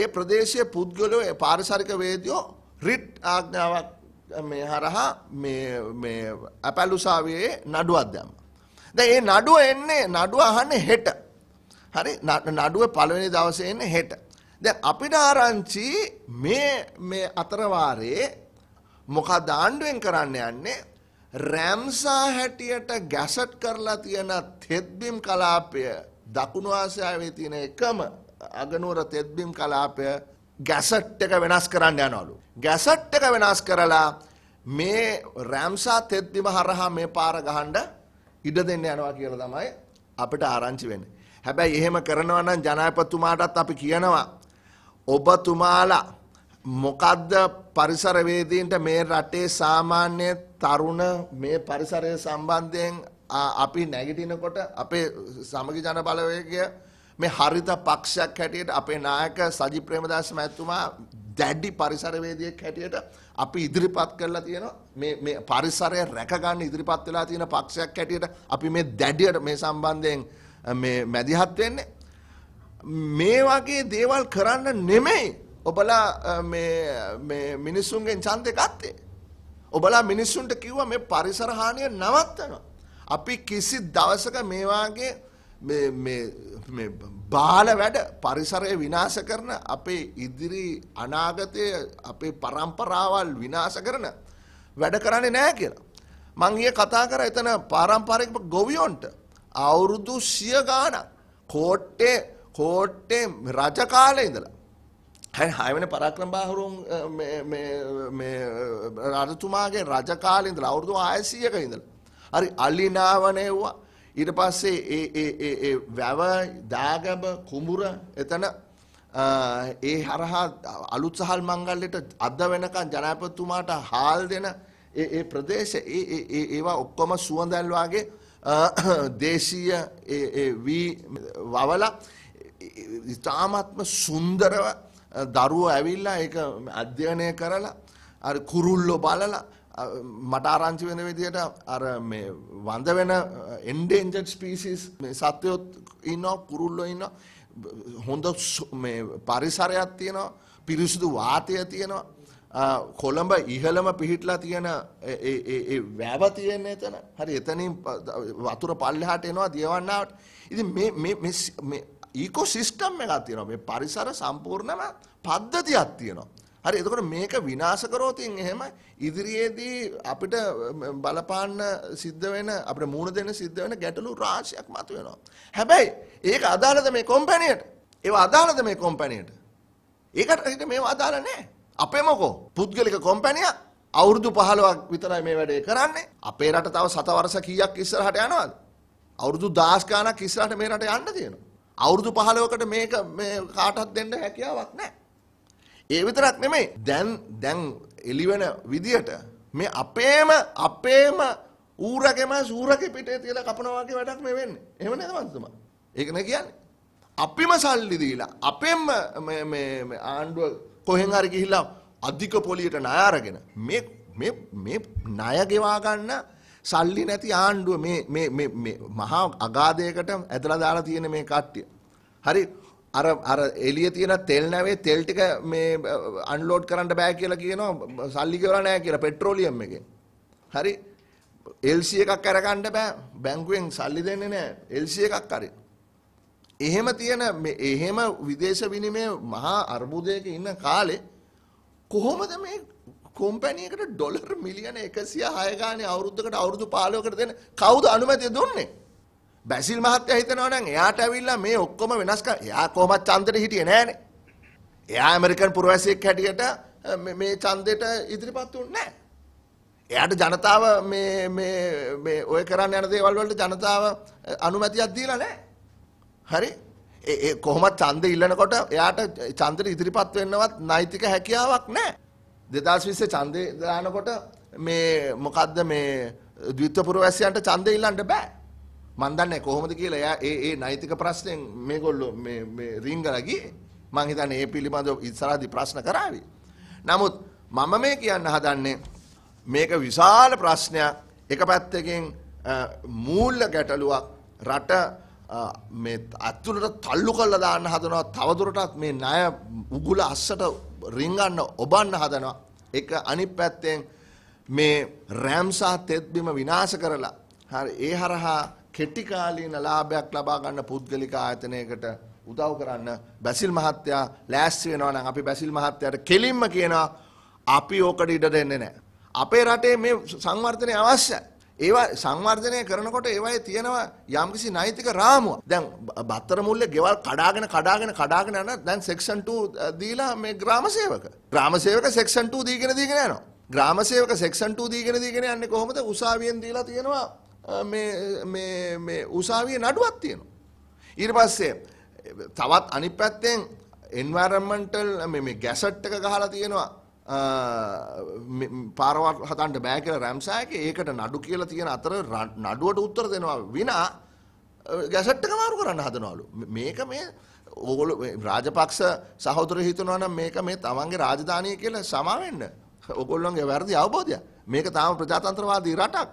ඒ ප්‍රදේශීය පුද්ගලයෝ ඒ පාරිසරික වේදියෝ රිට් ආඥාවක් මේ හරහා මේ මේ අපැලුසාවියේ නඩුවක් දැම්මා. දැන් මේ නඩුව එන්නේ නඩුව අහන්නේ හෙට. හරි නඩුව පළවෙනි දවසේ එන්නේ හෙට. දැන් අපිට ආරංචි මේ මේ අතරවාරේ මොකද ආණ්ඩුවෙන් කරන්න යන්නේ රෑම්සා හැටියට ගැසට් කරලා තියෙන තෙත්බිම් කලාපය දකුණු ආසියාවේ තියෙන එකම අගනුවර තෙත්බිම් කලාපය ගැසට් එක වෙනස් කරන්න යනවලු. ගැසට් එක වෙනස් කරලා මේ රෑම්සා තෙත්බිම හරහා මේ පාර ගහන්න ඉඩ දෙන්න යනවා කියලා තමයි අපිට ආරංචි වෙන්නේ. හැබැයි එහෙම කරනවා නම් ජනාධිපතිතුමාටත් අපි කියනවා ඔබතුමාලා මොකද්ද පරිසරවේදීන්ට මේ රටේ සාමාන්‍ය තරුණ මේ පරිසරය සම්බන්ධයෙන් අපි නැගිටිනකොට අපේ සමගි ජන බලවේගය මේ හරිත පක්ෂයක් හැටියට අපේ නායක සජි ප්‍රේමදාස මැතිතුමා දැඩි පරිසරවේදියෙක් හැටියට අපි ඉදිරිපත් කරලා තියෙනවා මේ මේ පරිසරය රැකගන්න ඉදිරිපත් වෙලා තියෙන පක්ෂයක් හැටියට අපි මේ දැඩියට මේ සම්බන්ධයෙන් මේ මැදිහත් වෙන්නේ මේ වගේ දේවල් කරන්න නෙමෙයි ඔබලා මිනිස්සුන්ගෙන් චන්දය ගත්තේ. ඔබලා මිනිස්සුන්ට කිව්ව මේ පරිසරහානිය නවත්තනවා. අපි කිසි දවසක මේවාගේ බාල වැඩ පරිසරය විනාශ කරන අපේ ඉදිරි අනාගතය අපේ පරම්පරාවල් විනාශ කරන වැඩ කරන්නේ නෑ කියලා. මංගිය කතා කර එතන පාරම්පරෙක් ගොවියොන්ට අවුරුදු සිය ගාන කෝට්ටේ කෝට්ටේ රජකාලය ඉඳලා හයවන පරාක්‍රම බාහරුම් රජතුමාගේ රජ කාලෙ ඉඳලා අවුරුදු 600ක ඉඳලා. හරි අලිනාවනේ වුණා. ඊට පස්සේ ඒ ඒ ඒ වැව දාගම කුඹුර එතන ඒ හරහා අලුත් සහල් මංගල්‍යයට අද වෙනකන් ජනාධිපතිතුමාට හාල් දෙන ඒ ඒ ප්‍රදේශ ඒ ඒ ඒවා ඔක්කොම සුවඳල් වාගේ දේශීය ඒ වී වවල ඉතාමත්ම සුන්දරව දරුව ඇවිල්ලා ඒක අධ්‍යයනය කරලා අර කුරුල්ලෝ බලලා මට ආරංචි වෙන විදියට අර මේ වඳ වෙන එන්ඩේන්ජඩ් ස්පීසිස් මේ සත්වයොත් ඉන්නවා කුරුල්ලෝ ඉන්නවා හොඳ මේ පරිසරයක් තියෙනවා පිරිසුදු වාතය තියෙනවා කොළඹ ඉහළම පිහිටලා තියෙන වැව තියෙන එතන හරි එතනින් වතුර පල්ලෙහාට එනවා දියවන්නාවට ඉතින් මේ ඊකෝ සිිස්ටම් එකක් තියෙනවා මේ පරිසර සම්පූර්ණම පද්ධතියක් තියෙනවා. හරි එතකොට මේක විනාශ කරෝතින් එහෙම ඉදිරියේදී අපිට බලපාන්න සිද්ධ වෙන අපිට මූණ දෙන්න සිද්ධ වෙන ගැටලු රාශියක් මතුවෙනවා. හැබැයි ඒක අදාළද මේ කොම්පැනියට? ඒව අදාළද මේ කොම්පැනියට? ඒකට මේව අදාළ නැහැ. අපේ මොකෝ පුද්ගලික කොම්පැනියක් අවුරුදු 15ක් විතරයි මේ වැඩේ කරන්නේ. අපේ රට තව සත වර්ෂ කීයක් ඉස්සරහට යනවද? අවුරුදු 10 ගණක් ඉස්සරහට මේ රට යන්න තියෙනවා. අවුරුදු 15කට මේක මේ කාටවත් දෙන්න හැකියාවක් නැහැ. ඒ විතරක් නෙමෙයි. දැන් දැන් එළිවෙන විදියට මේ අපේම අපේම ඌරගේම සූරගේ පිටේ තියලා කපනවා වගේ වැඩක් මේ වෙන්නේ. එහෙම නේද මන්දම? ඒක නේ කියන්නේ. අපිම සල්ලි දීලා අපෙම මේ මේ ආණ්ඩුව කොහෙන් හරි ගිහිල්ලා අධික පොලියට ණය අරගෙන මේ මේ මේ ණය ගෙවා ගන්න සල්ලි නැති ආණ්ඩුව මේ මේ මේ මේ මහා අගාධයකට ඇදලා දාලා තියෙන මේ කට්ටිය. හරි අර අර එළිය තියෙන තෙල් නැවේ තෙල් ටික මේ අන්ලෝඩ් කරන්න බෑ කියලා කියනවා සල්ලි ගෙවලා නැහැ කියලා පෙට්‍රෝලියම් එකෙන්. හරි LC එකක් අරගන්න බෑ බැංකුවෙන් සල්ලි දෙන්නේ නැහැ LC එකක් අරින්. එහෙම තියෙන එහෙම විදේශ විනිමය මහා අර්බුදයක ඉන්න කාලේ කොහොමද මේ කොම්පැනියකට ඩොලර් මිලියන 106 ගානේ අවුරුද්දකට අවුරුදු 15කට දෙන කවුද අනුමැතිය දුන්නේ? බැසිල් මහත්තයා හිතනවා නම් එයාට ඇවිල්ලා මේ ඔක්කොම වෙනස් කර එයා කොහොමත් ඡන්දෙට හිටියේ නෑනේ. එයා ඇමරිකන් පුරවැසියෙක් හැටියට මේ ඡන්දෙට ඉදිරිපත් වුණේ නෑ. එයාට ජනතාව මේ මේ මේ ඔය කරන්න යන දේවල් වලට ජනතාව අනුමැතියක් දීලා නෑ. හරි? ඒ කොහොමත් ඡන්දෙ ඉල්ලනකොට එයාට ඡන්දෙට ඉදිරිපත් වෙන්නවත් නෛතික හැකියාවක් නෑ. දෙදස් විස්ස චන්දය දානකොට මේ මොකක්ද මේ දවිත්තපුර වැසියන්ට චන්ද ඉල්ලන්ට බෑ මන්දන්න කොහොමද කියලා එයා ඒ ඒ නෛතික ප්‍රශ්නයෙන් මේ ගොල්ලො රිංගලගේ මංහිතන ඒ පිළිබඳව ඉත්සරාධි ප්‍රශ්න කරාව. නමුත් මම මේ කියන්න හදන්නේ මේක විශාල ප්‍රශ්නයක් එක පැත්තකින් මූල්ල ගැටලුවක් රට අත්තුලට තල්ලු කල්ල දාන්න හදනවා තවදුරටත් මේ නය උගුල අස්සට රිංගන්න ඔබන්න හදනවා. එක අනිත් පැත්තෙන් මේ රෑම්සා තෙත්බිම විනාශ කරලා හරි ඒ හරහා කෙටිකාලීන ලාභයක් ලබා ගන්න පුද්ගලික ආයතනයකට උදව් කරන්න බැසිල් මහත්තයා ලෑස්ති වෙනවා නම් අපි බැසිල් මහත්තයාට කෙලින්ම කියනවා අපි ඕකට ඉඩ දෙන්නේ නැහැ. අපේ රටේ මේ සංවර්ධනය අවශ්‍යයි. ඒවා සංවර්ධනය කරනකොට ඒවයි තියෙනවා යම්කිසි නෛතික රාමුව. දැන් බත්තර මුල්ලේ ගෙවල් කඩාගෙන කඩාගෙන කඩාගෙන යන දැන් සෙක්ෂන් 2 දීලා මේ ග්‍රාම සේවක. ග්‍රාම සේවක සෙක්ෂන් 2 දීගෙන දීගෙන යනවා. ග්‍රාම සේවක සෙක්ෂන් 2 දීගෙන දීගෙන යන්නේ කොහොමද? උසාවියෙන් දීලා තියෙනවා මේ මේ මේ උසාවියේ නඩුවක් තියෙනවා. ඊට පස්සේ තවත් අනිත් පැත්තෙන් එන්වරන්මන්ටල් මේ ගැසට් එක ගහලා තියෙනවා පාරවත් හතන්ට බෑ කියලා රැම්සෑක ඒකට නඩු කියලා තියෙන අතර නඩුවට උත්තර දෙනවා විනා ගැසට්ට මාරු කරන්න හදනවලු. මේක මේ ඕගොල රාජපක්ෂ සහෝතර හිතනවනම් මේක මේ තමන්ගේ රාජධානය කියලා සමාවෙන්න ඔකොල්ලොන්ගේ වැරදි අවබෝධය මේක තාම ප්‍රජාතන්ත්‍රවාදී රටක්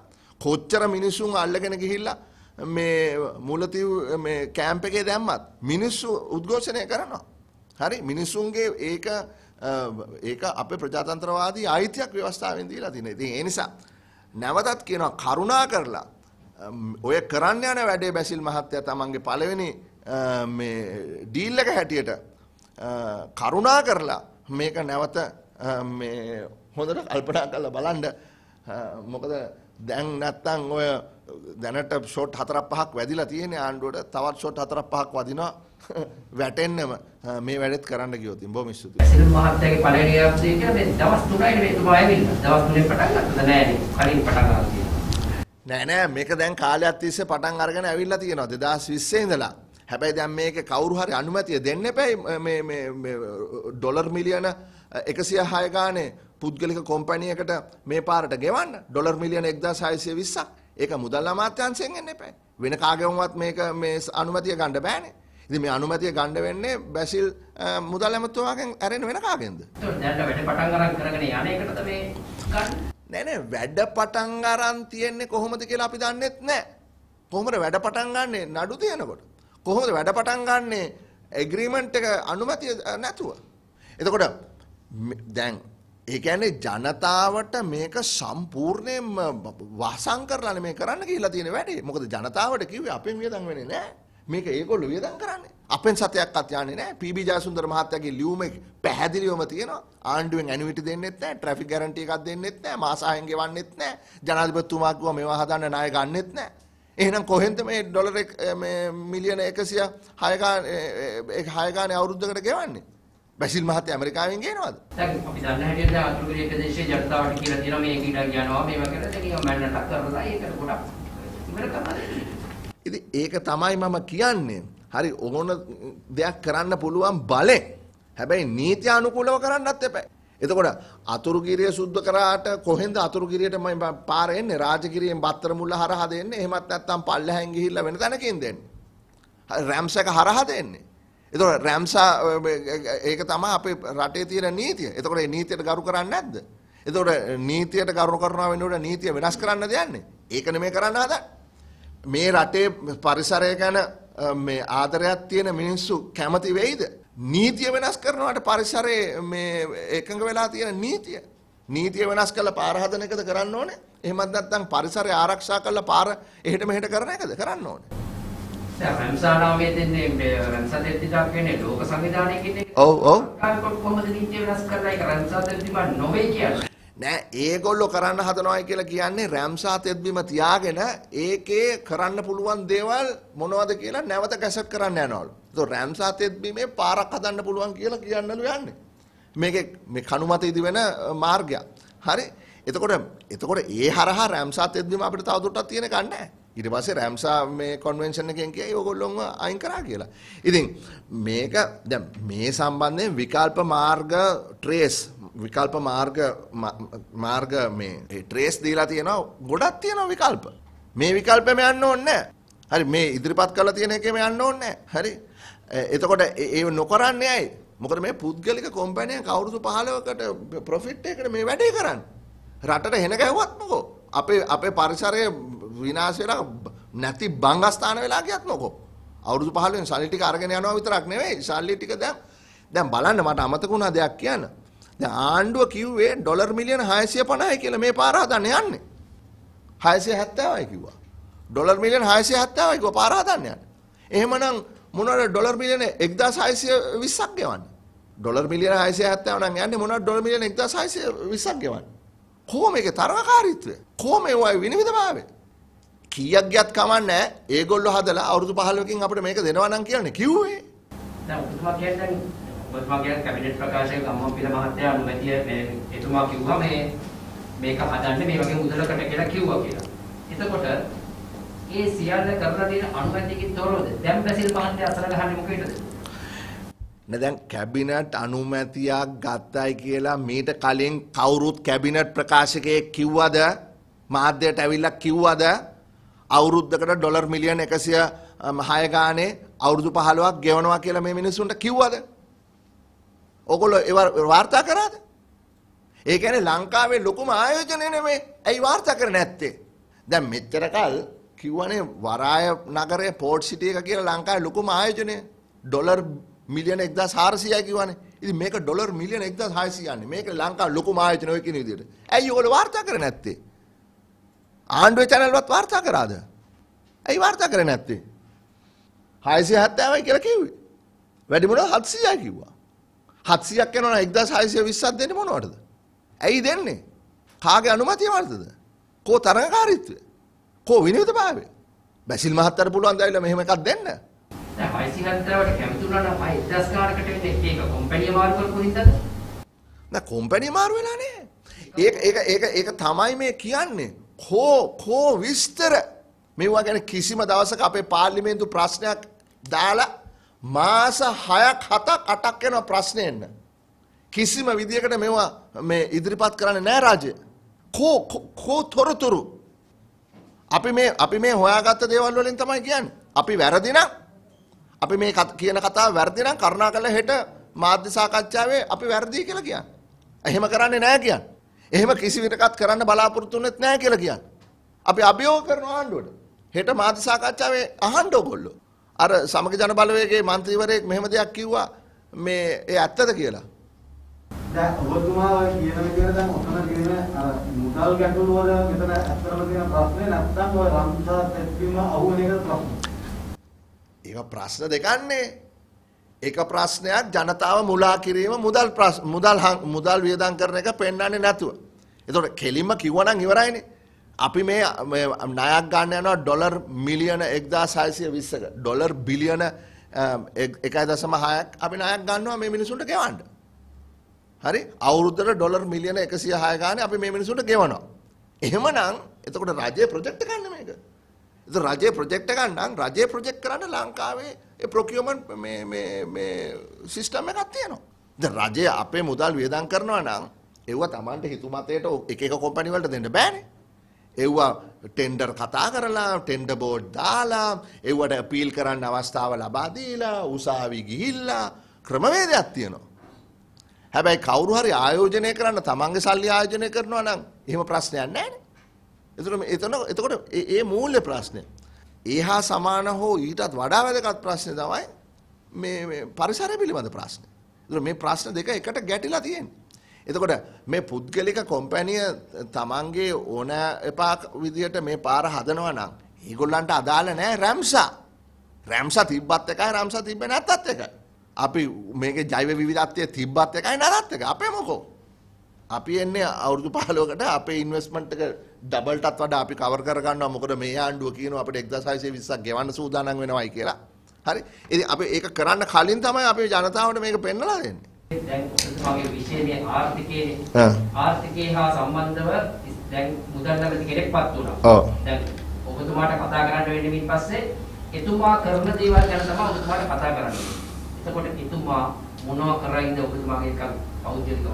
කොච්චර මිනිස්සුන් අල්ලගෙන ගිහිල්ලා මේ මුලතිව් කෑම්ප එකේ දැම්මත් මිනිස්සු උද්ඝෝෂණය කරනවා. හරි මිනිස්සුන්ගේ ඒක ඒක අපේ ප්‍රජාතන්ත්‍රවාදී අයිතියක් ව්‍යවස්ථාවෙන් දීලා තියෙනවා. ඉතින් ඒ නිසා නැවතත් කියනවා කරුණා කරලා ඔය කරන්න යන වැඩේ බැසිල් මහත්තයා තමන්ගේ පළවෙනි මේ ඩීල් එක හැටියට කරුණා කරලා මේක නැවත මේ හොඳට කල්පනා කරලා බලන්න මොකද දැන් නැත්තං ඔය දැනට ෂෝට් හතරක් පහක් වැදිලා තියෙන ආණ්ඩුවට තවත් ෂෝට් හතරක් පහක් වදිනවා වැටෙන්නම මේ වැඩෙත් කරන්න ගියොත් බොහොම ස්තුතියි. සිල් මහත්තයාගේ පළවෙනි අවස්ථාවේ කියන්නේ දවස් 3යි මේ තුමා ඇවිල්ලා. දවස් 3ේ පටන් ගත්තද නෑනේ. කලින් පටන් ගන්නවා. නෑ නෑ මේක දැන් කාලයක් තිස්සේ පටන් අරගෙන ඇවිල්ලා තියෙනවා 2020 ඉඳලා. හැබැයි දැන් මේක කවුරු හරි අනුමැතිය දෙන්න එපැයි මේ මේ ඩොලර් මිලියන 106 ගානේ පුද්ගලික කොම්පැනියකට මේ පාරට ගෙවන්න ඩොලර් මිලියන 1620ක් ඒක මුදල් අමාත්‍යාංශයෙන් එන්න එපා. වෙන කාගෙවමවත් මේක මේ අනුමැතිය ගන්න බෑනේ. ඉතින් මේ අනුමැතිය ගන්න වෙන්නේ බැසිල් මුදල් ඇමතුමාගෙන් ඇරෙන වෙන කාගෙන්ද? දැන් වැඩ පටන් අරන් කරගෙන යන එකටද මේ නෑ නෑ වැඩ පටන් අරන් තියෙන්නේ කොහොමද කියලා අපි දන්නෙත් නෑ. කොහොමද වැඩ පටන් ගන්නෙ නඩු තියනකොට? කොහොමද වැඩ පටන් ගන්නෙ ඇග්‍රීමන්ට් එක අනුමැතිය නැතුව? එතකොට දැන් ඒ කියන්නේ ජනතාවට මේක සම්පූර්ණයෙන්ම වසන් කරලානේ මේ කරන්න කියලා තියෙන වැඩේ. මොකද ජනතාවට කිව්වේ අපෙන් වියදම් වෙන්නේ නැහැ. මේක ඒගොල්ලෝ වියදම් කරන්නේ. අපෙන් සතයක්වත් යන්නේ නැහැ. පීබී ජයසුන්දර මහත්තයාගේ ලියුම පැහැදිලිවම තියෙනවා. ආණ්ඩුවෙන් ඇනුවිටි දෙන්නෙත් නැහැ. ට්‍රැෆික් ගැරන්ටි එකක් දෙන්නෙත් නැහැ. මාස ආයෙන් ගෙවන්නෙත් නැහැ. ජනාධිපතිතුමා කිව්වා මේවා හදන්න ණය ගන්නෙත් නැහැ. එහෙනම් කොහෙන්ද මේ ඩොලර් මේ මිලියන 106 ගානේ 6 ගානේ අවුරුද්දකට ගෙවන්නේ? බැසිල් මහත්තයා ඇමරිකාවෙන් ගේනවද? දැන් අපි දන්න හැටියට අතුරුගිරිය ප්‍රදේශයේ ජනතාවට කියලා තියෙනවා මේක ඉඩක් යනවා මේව කරලා දැන් ඒක මන්නටක් කරලා ඒක පොඩක් ඉවර කරනවා. ඉතින් ඒක තමයි මම කියන්නේ. හරි ඕන දෙයක් කරන්න පුළුවන් බලෙන්. හැබැයි නීති අනුකූලව කරන්නත් එපා. එතකොට අතුරුගිරිය සුද්ධ කරාට කොහෙන්ද අතුරුගිරියට මම පාර එන්නේ? රාජගිරියෙන් බත්තරමුල්ල හරහා දෙන්නේ. එහෙමත් නැත්නම් පල්ලෙහැන් ගිහිල්ලා වෙන තැනකින් දෙන්නේ. රැම්ස් එක හරහා දෙන්නේ. එතකොට රැම්සා ඒක තමයි අපේ රටේ තියෙන නීතිය. එතකොට මේ නීතියට ගරු කරන්නේ නැද්ද? එතකොට නීතියට ගරු කරනවා වෙනකොට නීතිය වෙනස් කරන්නද යන්නේ? ඒක නෙමෙයි කරන්න හදන්නේ. මේ රටේ පරිසරය ගැන මේ ආදරයක් තියෙන මිනිස්සු කැමති වෙයිද? නීතිය වෙනස් කරනවට පරිසරයේ මේ එකඟ වෙලා තියෙන නීතිය නීතිය වෙනස් කරලා පාර හදන එකද කරන්න ඕනේ? එහෙමත් නැත්නම් පරිසරය ආරක්ෂා කරලා පාර එහෙට මෙහෙට කරන එකද කරන්න ඕනේ? දැන් රන්සාරාමයේ දෙන්නේ මේ රන්සාදෙත්තිදාක් වෙන්නේ ලෝක සංවිධානයේ ඉන්නේ. ඔව් ඔව්. කොහොමද නීතිය වෙනස් කරලා ඒක රන්සාදෙත්තිබා නොවේ කියන්නේ. නෑ ඒගොල්ලෝ කරන්න හදනවායි කියලා කියන්නේ රැම්සා තෙත්බිම තියාගෙන ඒකේ කරන්න පුළුවන් දේවල් මොනවද කියලා නැවත ගැසට් කරන්න යනවලු. ඒතකොට රැම්සා තෙත්බිමේ පාරක් හදන්න පුළුවන් කියලා කියන්නලු යන්නේ. මේකේ මේ කණුමත ඉදි වෙන මාර්ගයක්. හරි. එතකොට එතකොට ඒ හරහා රැම්සාත් එද්දීම අපිට තවදුරටත් තියෙන ගන්න නැහැ. ඊට පස්සේ රැම්සා මේ කොන්වෙන්ෂන් එකෙන් කියයි ඕගොල්ලොන්ව අයින් කරා කියලා. ඉතින් මේක දැන් මේ සම්බන්ධයෙන් විකල්ප මාර්ග ට්‍රේස් විකල්ප මාර්ග මාර්ග මේ ට්‍රේස් දීලා තියෙනවා ගොඩක් තියෙනවා විකල්ප. මේ විකල්පෙම යන්න ඕනේ හරි මේ ඉදිරිපත් කරලා තියෙන එකෙම යන්න ඕනේ හරි. එතකොට ඒ නොකරන්නේ ඇයි? මොකද මේ පුද්ගලික කොම්පැනි කවුරුසු 15කට ප්‍රොෆිට් එකකට මේ වැඩේ කරන්නේ. රටට හෙන ගැහුවත් මොකෝ? අපේ අපේ පරිසරය විනාශ වෙලා නැති බංගස්ථාන වෙලා ගියත් නෝකෝ. අවුරුදු 15න් සල්ලි ටික අරගෙන යනවා විතරක් නෙවෙයි සල්ලි ටික දැන් දැන් බලන්න මට අමතක වුණා දෙයක් කියන්න. දැන් ආණ්ඩුව කිව්වේ ඩොලර් මිලියන 650යි කියලා මේ පාර හදන්න යන්නේ. 670යි කිව්වා. ඩොලර් මිලියන 670යි කිව්වා පාර හදන්න යන්නේ. එහෙමනම් මොනවද ඩොලර් මිලියන 1620ක් ගෙවන්නේ? ඩොලර් මිලියන 670 නම් යන්නේ මොනවද ඩොලර් මිලියන 1620ක් ගෙවන්නේ? කොහොම ඒකේ තරගකාරීත්වය? කොහොම ඒවයි විනිවිදභාවය? කීයක් ගියත් කමන්නේ ඒගොල්ලෝ හදලා අවුරුදු 15කින් අපිට මේක දෙනවා නම් කියලානේ කිව්වේ. දැන් ඔබතුමා කියන්නේ ඔබතුමා කියන්නේ කැබිනට් ප්‍රකාශයේ ගම්මන්පිල මහත්තයා අනුමැතිය මේ එතුමා කිව්වා මේ මේක හදන්න මේ වගේ මුදලකට කියලා කිව්වා කියලා. එතකොට ඒ සියල්ල කරලා තියෙන අනුමැතියකින් තොරවද? දැන් බැසිල් මහත්තයා අතර ගහන්නේ මොකේදද? දැන් කැබිනට් අනුමැතියක් ගත්තයි කියලා මීට කලින් කවුරුත් කැබිනට් ප්‍රකාශකයෙක් කිව්වද මාධ්‍යයට ඇවිල්ලා කිව්වද අවුරුද්දකට ඩොලර් මිලියන් එකසිය හය ගානේ අවුරුදු පහලුවක් ගෙවනවා කියලා මේ මිනිස්සුන්ට කිව්වද ඔකොල්ල වාර්තා කරාද ඒකැන ලංකාවේ ලොකුම ආයෝජනය නෙමේ ඇයි වාර්තා කර නැත්තේ දැන් මෙච්චරකල් කිව්වනේ වරාය නගරය පෝට් සිටිය එක කියලා ලංකාවේ ලොකුම ආයෝජනය ඩොලර් මිලියන එක්දා සාරසිය කිවන ඉති මේක ඩොලර් මිලියන එක්ද හයසියන්න මේක ලංකා ලොකු මායතන ඔයක නිදිට ඇයි ඔල වාර්තා කර නැත්තේ ආණ්ඩුව චැනල්වත් වාර්තා කරාද ඇයි වාර්තා කර නැත්තේ හයසිය හත්තාවයි කියලා කිව්වේ වැඩිමුණ හත්සිය කිව්වා හත්සියක් යනවන එක්දා සාහිසිය විස්සත් දෙන්න මොනවටද ඇයි දෙන්නේ කාගේ අනුමතිය වර්තද කෝ තරඟකාරීත්වය කෝ විනිවිධ භාවය බැසිල් මහත්තර පුළුවන් දැවිලා මෙහෙම එකක් දෙන්න දැන් 574ට කැමති වුණා නම් ආයේ 1000 ගානකට වෙන්නේ ඒක කොම්පැනි මාරු කරපු හින්දාද? නෑ කොම්පැනි මාරු වෙලා නෑ. ඒක ඒක ඒක ඒක තමයි මේ කියන්නේ. කෝ කෝ විස්තර මේවා ගැන කිසිම දවසක අපේ පාර්ලිමේන්තු ප්‍රශ්නයක් දාලා මාස 6ක් 7ක් 8ක් යන ප්‍රශ්න එන්න. කිසිම විදියකට මේවා මේ ඉදිරිපත් කරන්නේ නෑ රාජ්‍ය. කෝ කෝ තොරතුරු අපි මේ අපි මේ හොයාගත්ත දේවල් වලින් තමයි කියන්නේ. අපි වැරදි නම් අපි මේ කියන කතාව වැරදි නම් කරුණාකරලා හෙට මාධ්‍ය සාකච්ඡාවේ අපි වැරදි කියලා කියන්න. එහෙම කරන්නේ නැහැ කියන්න. එහෙම කිසි විදිහකට කරන්න බලාපොරොත්තු වෙන්නේ නැහැ කියලා කියන්න. අපි අභියෝග කරන ආණ්ඩුවට. හෙට මාධ්‍ය සාකච්ඡාවේ අහන්න ඕගොල්ලෝ. අර සමග ජන බලවේගයේ മന്ത്രിවරයෙක් මෙහෙම දෙයක් කිව්වා මේ ඒ ඇත්තද කියලා. දැන් ඔබතුමා කියන විදිහට දැන් ඔතන තියෙන අර මුදල් ගැටලුව මෙතන ඇත්තටම තියෙන ප්‍රශ්නේ නැත්නම් ඔය රන්සාත් එක්කම අහුවෙන එක ප්‍රශ්නේ. ඒවා ප්‍රශ්න දෙකන්නේ. එක ප්‍රශ්නයක් ජනතාව මුලා කිරීම මුදල් මුදල් මුදල් වියදම් කරන එක පෙන්වන්නේ නැතුව. එතකොට කෙලින්ම කිව්වනම් ඉවරයිනේ. අපි මේ ණයක් ගන්න යනවා ඩොලර් මිලියන 1620ක ඩොලර් බිලියන 1.6ක් අපි ණයක් ගන්නවා මේ මිනිසුන්ට ගෙවන්න. හරි අවුරුද්දට ඩොලර් මිලියන 106 ගානේ අපි මේ මිනිසුන්ට ගෙවනවා. එහෙමනම් එතකොට රජය ප්‍රොජෙක්ට් ගන්න මේක. ඉතින් රජයේ ප්‍රොජෙක්ට් එකක් නම් රජයේ ප්‍රොජෙක්ට් කරන්න ලංකාවේ ඒ ප්‍රොකියුමන්ට් මේ මේ මේ සිස්ටම් එකක් තියෙනවා. දැන් රජය අපේ මුදල් වියදම් කරනවා නම් ඒව Tamanට හිතුමතේට එක එක කම්පැනි වලට දෙන්න බෑනේ. ඒවා ටෙන්ඩර් කතා කරලා ටෙන්ඩර් බෝඩ් දාලා ඒවට අපීල් කරන්න අවස්ථාව ලබා දීලා උසාවි ගිහිල්ලා ක්‍රමවේදයක් තියෙනවා. හැබැයි කවුරු හරි ආයෝජනය කරන්න තමන්ගේ සල්ලි ආයෝජනය කරනවා නම් එහෙම ප්‍රශ්නයක් නැහැ නේ. එතකොට එතන එතකොට ඒ මූල්‍ය ප්‍රශ්නය. ඒ හා සමාන හෝ ඊටත් වඩා වැදගත් ප්‍රශ්නේ තමයි මේ පරිසරය පිළිබඳ ප්‍රශ්න. එතකොට මේ ප්‍රශ්න දෙක එකට ගැටිලා තියෙන්නේ. එතකොට මේ පුද්ගලික කොම්පැනිය තමන්ගේ ඕන එපා විදියට මේ පාර හදනවා නම් ඒගොල්ලන්ට අදාළ නෑ රැම්සා. රැම්සා තිබ්බත් එකයි රැම්සා තිබ්බේ නැත්තත් එකයි. අපි මේකේ ජෛව විවිධත්වය තිබ්බත් එකයි නැරත් එක. අපේ මොකෝ? අපි එන්නේ අවුරුදු 15කට අපේ ඉන්වෙස්ට්මන්ට් එක ඩබල්ටත් වඩා අපි කවර් කරගන්නවා මොකද මේ ආණ්ඩුව කියනවා අපිට 1620ක් ගෙවන්න සූදානම් වෙනවයි කියලා. හරි. ඉතින් අපි ඒක කරන්න කලින් තමයි අපේ ජනතාවට මේක පෙන්නලා දෙන්නේ. දැන් ඔබතුමාගේ විශේෂයේ ආර්ථිකයේ ආර්ථිකයේ හා සම්බන්ධව දැන් මුදල් නැති කෙනෙක්පත් වුණා. ඔව්. දැන් ඔබතුමාට කතා කරන්න වෙන්නේ ඊට පස්සේ එතුමා කරන දේවල් ගැන තමයි ඔබතුමාට කතා කරන්න. එතකොට එතුමා මොනවා කරයිද ඔබතුමාගේ කෞද්‍යලිකව.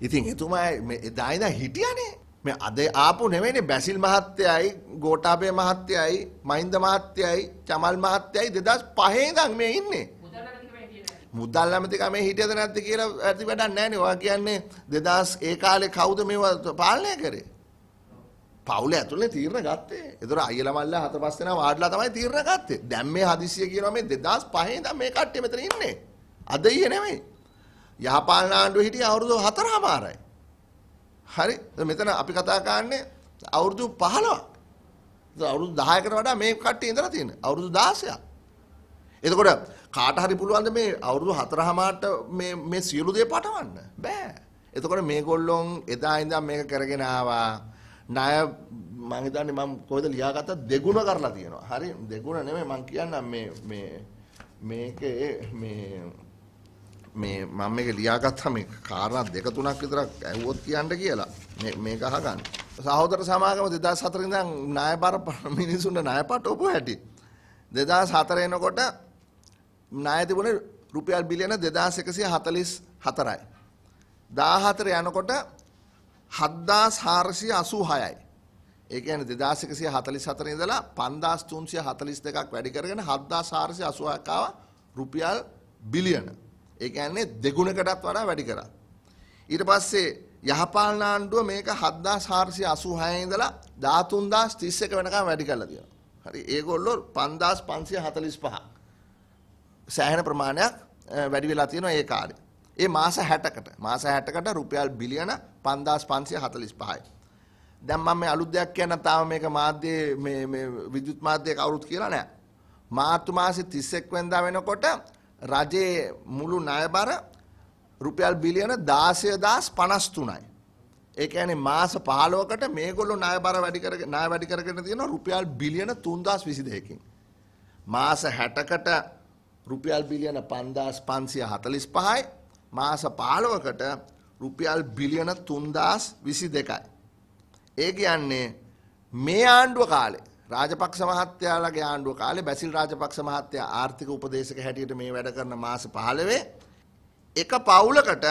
ඉතින් එතුමා මේ දායිනා හිටියානේ. මේ අද ආපු නෙවෙයිනේ බැසිල් මහත්තයයි ගෝඨාභය මහත්තයයි මහින්ද මහත්තයයි චමල් මහත්තයයි 2005 ඉඳන් මේ ඉන්නේ මුදල් ඇමතිකමේ හිටියද නැද්ද කියලා ඇති වැඩක් නැහැනේ. ඔයා කියන්නේ 2000 ඒ කාලේ කවුද මේවා පාලනය කරේ? පවුල ඇතුලේ තීරණ ගත්තේ. ඒතර අයියලා මල්ලා හත පස් දෙනා වාඩිලා තමයි තීරණ ගත්තේ. දැන් මේ හදිසිය කියනවා මේ 2005 ඉඳන් මේ කට්ටිය මෙතන ඉන්නේ. අද ඊයේ නෙමෙයි. යහපාලන ආණ්ඩුවේ හිටිය අවුරුදු 4මාරයි. හරි මෙතන අපි කතා කරන්නේ අවුරුදු 15ක්. අවුරුදු 10කට වඩා මේ කට්ටිය ඉඳලා තියෙන. අවුරුදු 16ක්. එතකොට කාට හරි පුළුවන්ද මේ අවුරුදු 4හමාරට මේ මේ සියලු දේ පටවන්න? බෑ. එතකොට මේගොල්ලොන් එදා ඉඳන් මේක කරගෙන ආවා. ණය මම හිතන්නේ මම කොහෙද ලියාගත්ත දෙගුණ කරලා තියෙනවා. හරි දෙගුණ නෙමෙයි මම කියන්නම් මේ මේ මේකේ මේ මේ මම මේක ලියාගත්තා මේ කාරණා දෙක තුනක් විතරක් ඇහුවොත් කියන්න කියලා මේ මේක අහගන්න. සහෝදර සමාගම 2004 ඉඳන් ණයබර මිනිසුන්ට ණයපට ඔබ හැටි. 2004 එනකොට ණය තිබුණේ රුපියල් බිලියන 2144යි. 14 යනකොට 7486යි. ඒ කියන්නේ 2144 ඉඳලා 5342ක් වැඩි කරගෙන 7486ක් ආවා රුපියල් බිලියන. ඒ කියන්නේ දෙගුණකටත් වඩා වැඩි කරා. ඊට පස්සේ යහපාලන ආණ්ඩුව මේක 7486 ඉඳලා 13031 වෙනකම් වැඩි කරලා තියෙනවා. හරි ඒගොල්ලෝ 5545ක් සෑහෙන ප්‍රමාණයක් වැඩි වෙලා තියෙනවා ඒ කාලේ. ඒ මාස 60කට මාස 60කට රුපියල් බිලියන 5545යි. දැන් මම මේ අලුත් දෙයක් කියන්න තාම මේක මාධ්‍යයේ මේ මේ විද්‍යුත් මාධ්‍යයේ කවුරුත් කියලා නෑ. මාර්තු මාසේ 31 වෙනිදා වෙනකොට රජයේ මුළු ණයබර රුපියල් බිලියන 16053යි. ඒ කියන්නේ මාස 15කට මේගොල්ලෝ ණයබර වැඩි කරගෙන ණය වැඩි කරගෙන තියෙනවා රුපියල් බිලියන 3022කින්. මාස 60කට රුපියල් බිලියන 5545යි. මාස 15කට රුපියල් බිලියන 3022යි. ඒ කියන්නේ මේ ආණ්ඩුව කාලේ රාජපක්ෂ මහත්තයාලගේ ආණ්ඩුව කාලේ බැසිල් රාජපක්ෂ මහත්තයා ආර්ථික උපදේශක හැටියට මේ වැඩ කරන මාස 15 එක පවුලකට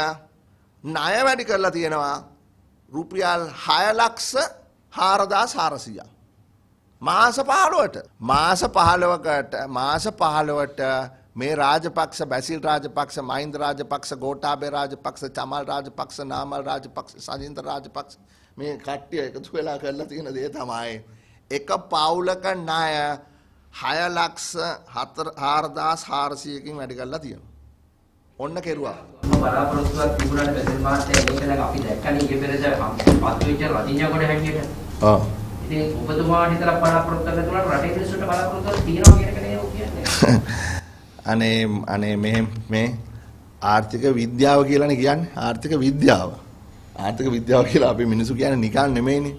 ණය වැඩි කරලා තියෙනවා රුපියල් 6 ලක්ෂ 4400ක් මාස 15ට මාස 15කට මාස 15ට මේ රාජපක්ෂ බැසිල් රාජපක්ෂ මහින්ද රාජපක්ෂ ගෝඨාභය රාජපක්ෂ චමල් රාජපක්ෂ නාමල් රාජපක්ෂ සජින්ද රාජපක්ෂ මේ කට්ටිය එකතු වෙලා කරලා තියෙන දේ තමයි එක පවුලක ණය 6 ලක්ෂ 4400කින් වැඩි කරලා තියෙනවා. ඔන්න කෙරුවා. බලාපොරොත්තුවක් තිබුණාට බෙදෙන මාත්‍ය මේකලක් අපි දැක්කනේ ඊයේ පෙරේද පත්වෙච්ච රජිනකොට හැටියට. ආ. ඉතින් ඔබතුමාට විතර බලාපොරොත්තු කරලා තුනට රටේ මිනිස්සුන්ට බලාපොරොත්තුවක් තියෙනවා කියන එක නේද කියන්නේ. අනේ අනේ මේ මේ ආර්ථික විද්‍යාව කියලානේ කියන්නේ ආර්ථික විද්‍යාව. ආර්ථික විද්‍යාව කියලා අපි මිනිස්සු කියන්නේ නිකන් නෙමෙයිනේ.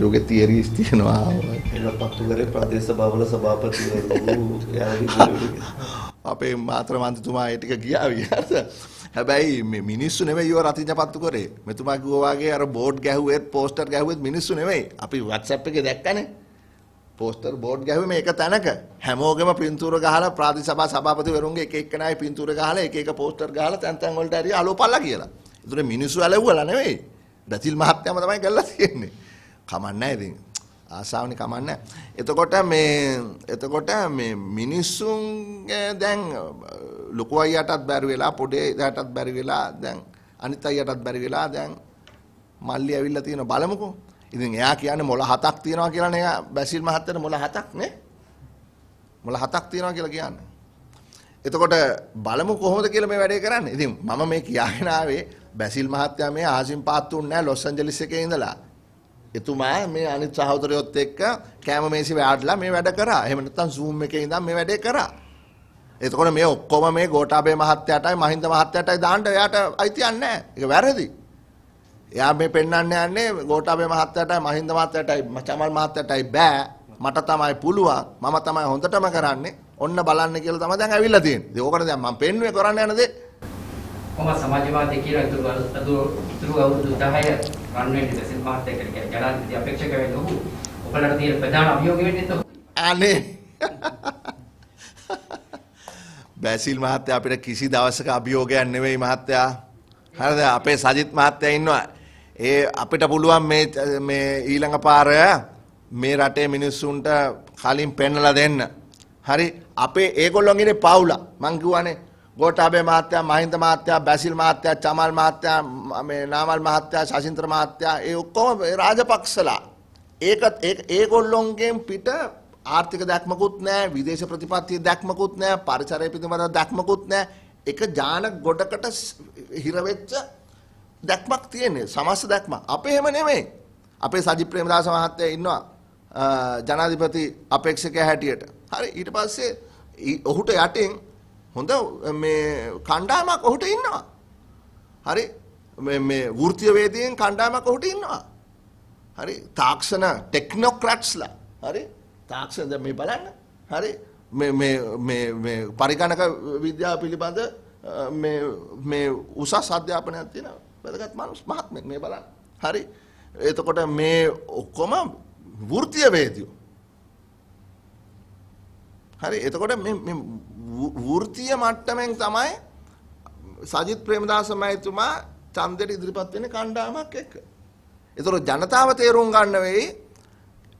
ලෝකෙ තියරිස් තියෙනවා පත්තු කරේ ප්‍රදේශ සභාවල සභාපතිවරු අපේ මාතර මන්ත්‍රතුමා ඒ ටික ගියා විහාරස හැබැයි මේ මිනිස්සු නෙමෙයි ඊව රතිජ පත්තු කරේ මෙතුමා කිව්වා වගේ අර බෝඩ් ගැහුවෙත් පෝස්ටර් ගැහුවෙත් මිනිස්සු නෙමෙයි අපි WhatsApp එකේ දැක්කනේ පෝස්ටර් බෝඩ් ගැහුවේ මේක තැනක හැමෝගෙම පින්තූර ගහලා ප්‍රාදේශ සභා සභාපතිවරුන්ගේ එක එක්කනයි පින්තූර ගහලා එක එක පෝස්ටර් ගහලා තැන් තැන් වලට හරි අලෝපල්ලා කියලා. ඒතුනේ මිනිස්සු ඇලව්වලා නෙමෙයි. බැතිල් මහත්තයාම තමයි කරලා තියෙන්නේ. කමන්නෑ ඉතින් ආසාවනේ කමන්නෑ. එතකොට මේ එතකොට මේ මිනිස්සුන්ගේ දැන් ලොකු අයියටත් බැරි වෙලා පොඩි අයියටත් බැරි වෙලා දැන් අනිත් අයියටත් බැරි වෙලා දැන් මල්ලි ඇවිල්ලා තියෙන බලමුකෝ. ඉතින් එයා කියන්නේ මොළ හතක් තියෙනවා කියලානේ එයා බැසිල් මහත්තයාට මොළ හතක් නේ. මොළ හතක් තියෙනවා කියලා කියන්නේ. එතකොට බලමු කොහොමද කියලා මේ වැඩේ කරන්නේ. ඉතින් මම මේ කියාගෙන ආවේ බැසිල් මහත්තයා මේ ආසින් පාත්තුන් නැහැ ලොස් ඇන්ජලිස් එකේ ඉඳලා. එතුමා මේ අනිත් සහෝදරයොත් එක්ක කෑම මේසි වැටලා මේ වැඩ කරා. එහෙම නැත්නම් Zoom එකේ ඉඳන් මේ වැඩේ කරා. එතකොට මේ ඔක්කොම මේ ගෝඨාභය මහත්තයාටයි මහින්ද මහත්තයාටයි දාන්න එයාට අයිතියක් නැහැ. ඒක වැරදි. එයා මේ පෙන්වන්න යන්නේ ගෝඨාභය මහත්තයාටයි මහින්ද මහත්තයාටයි චමල් මහත්තයාටයි බෑ. මට තමයි පුළුවන්. මම තමයි හොඳටම කරන්නේ. ඔන්න බලන්න කියලා තමයි දැන් ඇවිල්ලා තියෙන්නේ. ඉතින් ඕකට දැන් මම පෙන්වුවේ කරන්න යන දේ කොහොම සමාජවාදී කියලා ඉතුරු ඉතුරු අවුරුදු 10 රන් වෙන්නේ දැසින් මහත් එක්ක ජනාධිපති අපේක්ෂක වෙන්න ඔහු ඔබලට තියෙන ප්‍රධාන අභියෝගය වෙන්නේ තෝ අනේ බැසිල් මහත්තයා අපිට කිසි දවසක අභියෝගයක් නෙවෙයි මහත්තයා හරිද අපේ සජිත් මහත්තයා ඉන්නවා ඒ අපිට පුළුවන් මේ මේ ඊළඟ පාර මේ රටේ මිනිස්සුන්ට කලින් පෙන්නලා දෙන්න හරි අපේ ඒගොල්ලොන්ගේ පවුල මං කිව්වනේ ගෝටාබේ මහත්තයා මහින්ද මහත්තයා බැසිල් මහත්තයා චමල් මහත්තයා මේ නාමල් මහත්තයා ශාසින්ත්‍ර මහත්තයා ඒ ඔක්කොම රාජපක්ෂලා ඒකත් ඒගොල්ලොන්ගෙන් පිට ආර්ථික දැක්මකුත් නෑ විදේශ ප්‍රතිපත්තිය දැක්මකුත් නෑ පරිසරය පිළිබඳ දැක්මකුත් නෑ එක ජාන ගොඩකට හිරවෙච්ච දැක්මක් තියෙන්නේ සමස්ත දැක්මක් අපේ එහෙම නෙමෙයි අපේ සජිත් ප්‍රේමදාස මහත්තයා ඉන්නවා ජනාධිපති අපේක්ෂකයා හැටියට හරි ඊට පස්සේ ඔහුට යටින් හොඳ මේ කණ්ඩායමක් ඔහුට ඉන්නවා. හරි මේ වෘත්තීය වේදීන් කණ්ඩායමක් ඔහුට ඉන්නවා. හරි තාක්ෂණ ටෙක්නොක්‍රැට්ස්ලා. හරි තාක්ෂණ දැන් මේ බලන්න. හරි මේ මේ මේ මේ පරිගණක විද්‍යාව පිළිබඳ මේ මේ උසස් අධ්‍යාපනයක් තියෙන වැදගත් මිනිස් මහත්මෙක් මේ බලන්න. හරි. එතකොට මේ ඔක්කොම වෘත්තීය වේදියෝ. හරි. එතකොට මේ වෘත්තීය මට්ටමෙන් තමයි සජිත් ප්‍රේමදාස මහත්මයා ඡන්දයට ඉදිරිපත් වෙන්නේ කණ්ඩායමක් එක්ක. ඒතර ජනතාව තේරුම් ගන්න වෙයි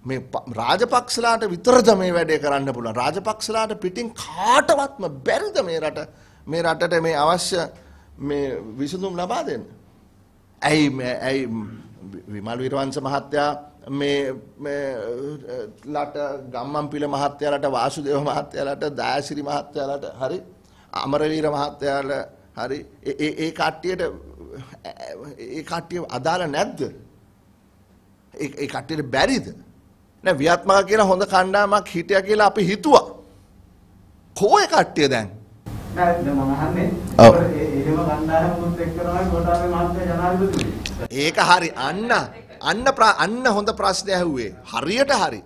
මේ රාජපක්ෂලාට විතරද මේ වැඩේ කරන්න පුළුවන්. රාජපක්ෂලාට පිටින් කාටවත්ම බැරිද මේ රට මේ රටට මේ අවශ්‍ය මේ විසඳුම් ලබා දෙන්න. ඇයි මේ ඇයි විමල් විරවංශ මහත්තයා මේ ලට ගම්මන්පිල මහත්තයාලට වාසුදේව මහත්තයාලට දයාසිරි මහත්තයාලට හරි අමරවීර මහත්තයාල හරි ඒ ඒ කට්ටියට ඒ කට්ටිය අදාළ නැද්ද? ඒ ඒ කට්ටියට බැරිද? නෑ වියත්මක කියලා හොඳ කණ්ඩායමක් හිටියා කියලා අපි හිතුවා. කොහේ කට්ටිය දැන්? නෑ මම අහන්නේ. ඔව්. එහෙම කණ්ඩායමකුත් එක්ක තමයි කොටාවේ මහත්තයා ජනාධිපති. ඒක හරි අන්න අන්න අන්න හොඳ ප්‍රශ්නය ඇහුවේ හරියට හරි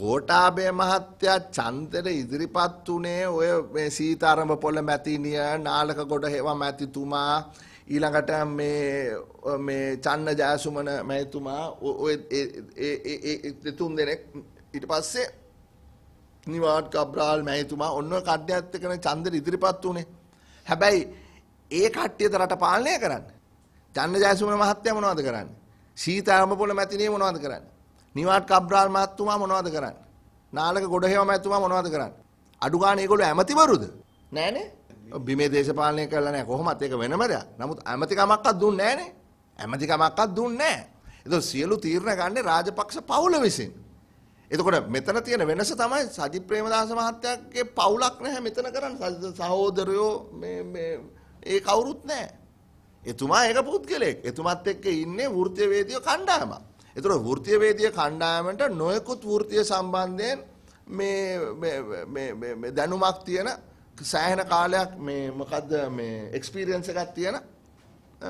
ගෝටාබේ මහත්තයා චන්තර ඉදිරිපත් වනේ ඔය සීතාරම පොල මැතිනිය නාලක ගොඩ හෙවා මැතිතුමා ඊළඟට මේ මේ චන්න ජයසුමන මැතිතුමා තුන් දෙනෙක් ඊට පස්සේ නිවාට් කබ්‍රාල් මැතිතුමා ඔන්න කඩ්‍යත්ත කරන චන්දර ඉදිරිපත් වනේ හැබැයි ඒ කට්ටියද රට පාලනය කරන්න චන්න ජයසුමන මහත්තයා මොනවද කරන්නේ? සීතාරාමපොළ මැතිණිය මොනවද කරන්නේ? නිවාඩ් කබ්‍රාල් මහත්තුමා මොනවද කරන්නේ? නාලක ගොඩහේව මැතිතුමා මොනවද කරන්නේ? අඩු ගානේ ඒගොල්ලෝ ඇමතිවරුද? නෑනේ. බිමේ දේශපාලනය කරලා නෑ කොහොමත් ඒක වෙනම දෙයක්. නමුත් ඇමතිකමක්වත් දුන්නේ නෑනේ. ඇමතිකමක්වත් දුන්නේ නෑ. එතකොට සියලු තීරණ ගන්න රාජපක්ෂ පවුල විසින්. එතකොට මෙතන තියෙන වෙනස තමයි සජිත් ප්‍රේමදාස මහත්තයාගේ පවුලක් නැහැ මෙතන කරන්නේ සහෝදරයෝ මේ මේ ඒ කවුරුත් නැහැ එතුමා ඒක පුද්ගලයෙක්. එතුමත් එක්ක ඉන්නේ වෘත්තීයවේදීව කණ්ඩායමක්. ඒතර වෘත්තීයවේදීව කණ්ඩායමට නොයෙකුත් වෘත්තීය සම්බන්ධයෙන් මේ දැනුමක් තියෙන සෑහෙන කාලයක් මේ මොකද්ද මේ එක්ස්පීරියන්ස් එකක් තියෙන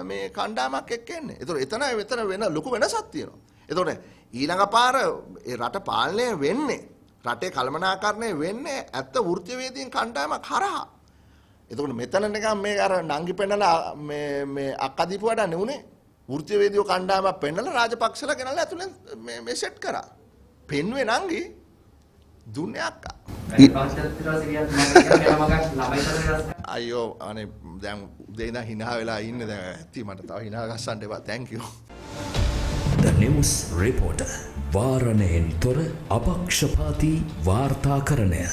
මේ කණ්ඩායමක් එක්ක එන්නේ. ඒතර එතන වෙතන වෙන ලොකු වෙනසක් තියෙනවා. ඒතකොට ඊළඟ පාර රට පාලනය වෙන්නේ රටේ කළමනාකරණය වෙන්නේ ඇත්ත වෘත්තීයවේදීන් කණ්ඩායමක් හරහා. එතකොට මෙතන නිකන් මේ අර නංගි පෙන්නලා මේ මේ අක්කදීපු වඩා නෙවුනේ වෘත්තිවේදීව කණ්ඩායමක් පෙන්නලා රාජපක්ෂලා ගෙනල්ලා ඇතුලෙන් මේ මේ සෙට් කරා. පෙන්වේ නංගි දුන්නේ අක්කා. අයියෝ අනේ දැන් උදේ ඉඳන් hina වෙලා ඉන්නේ දැන් ඇත්ති මට තව hina ගස්සන්න එපා. thank you. The news reporter වාරණයෙන් තොර අපක්ෂපාතී වාර්තාකරණය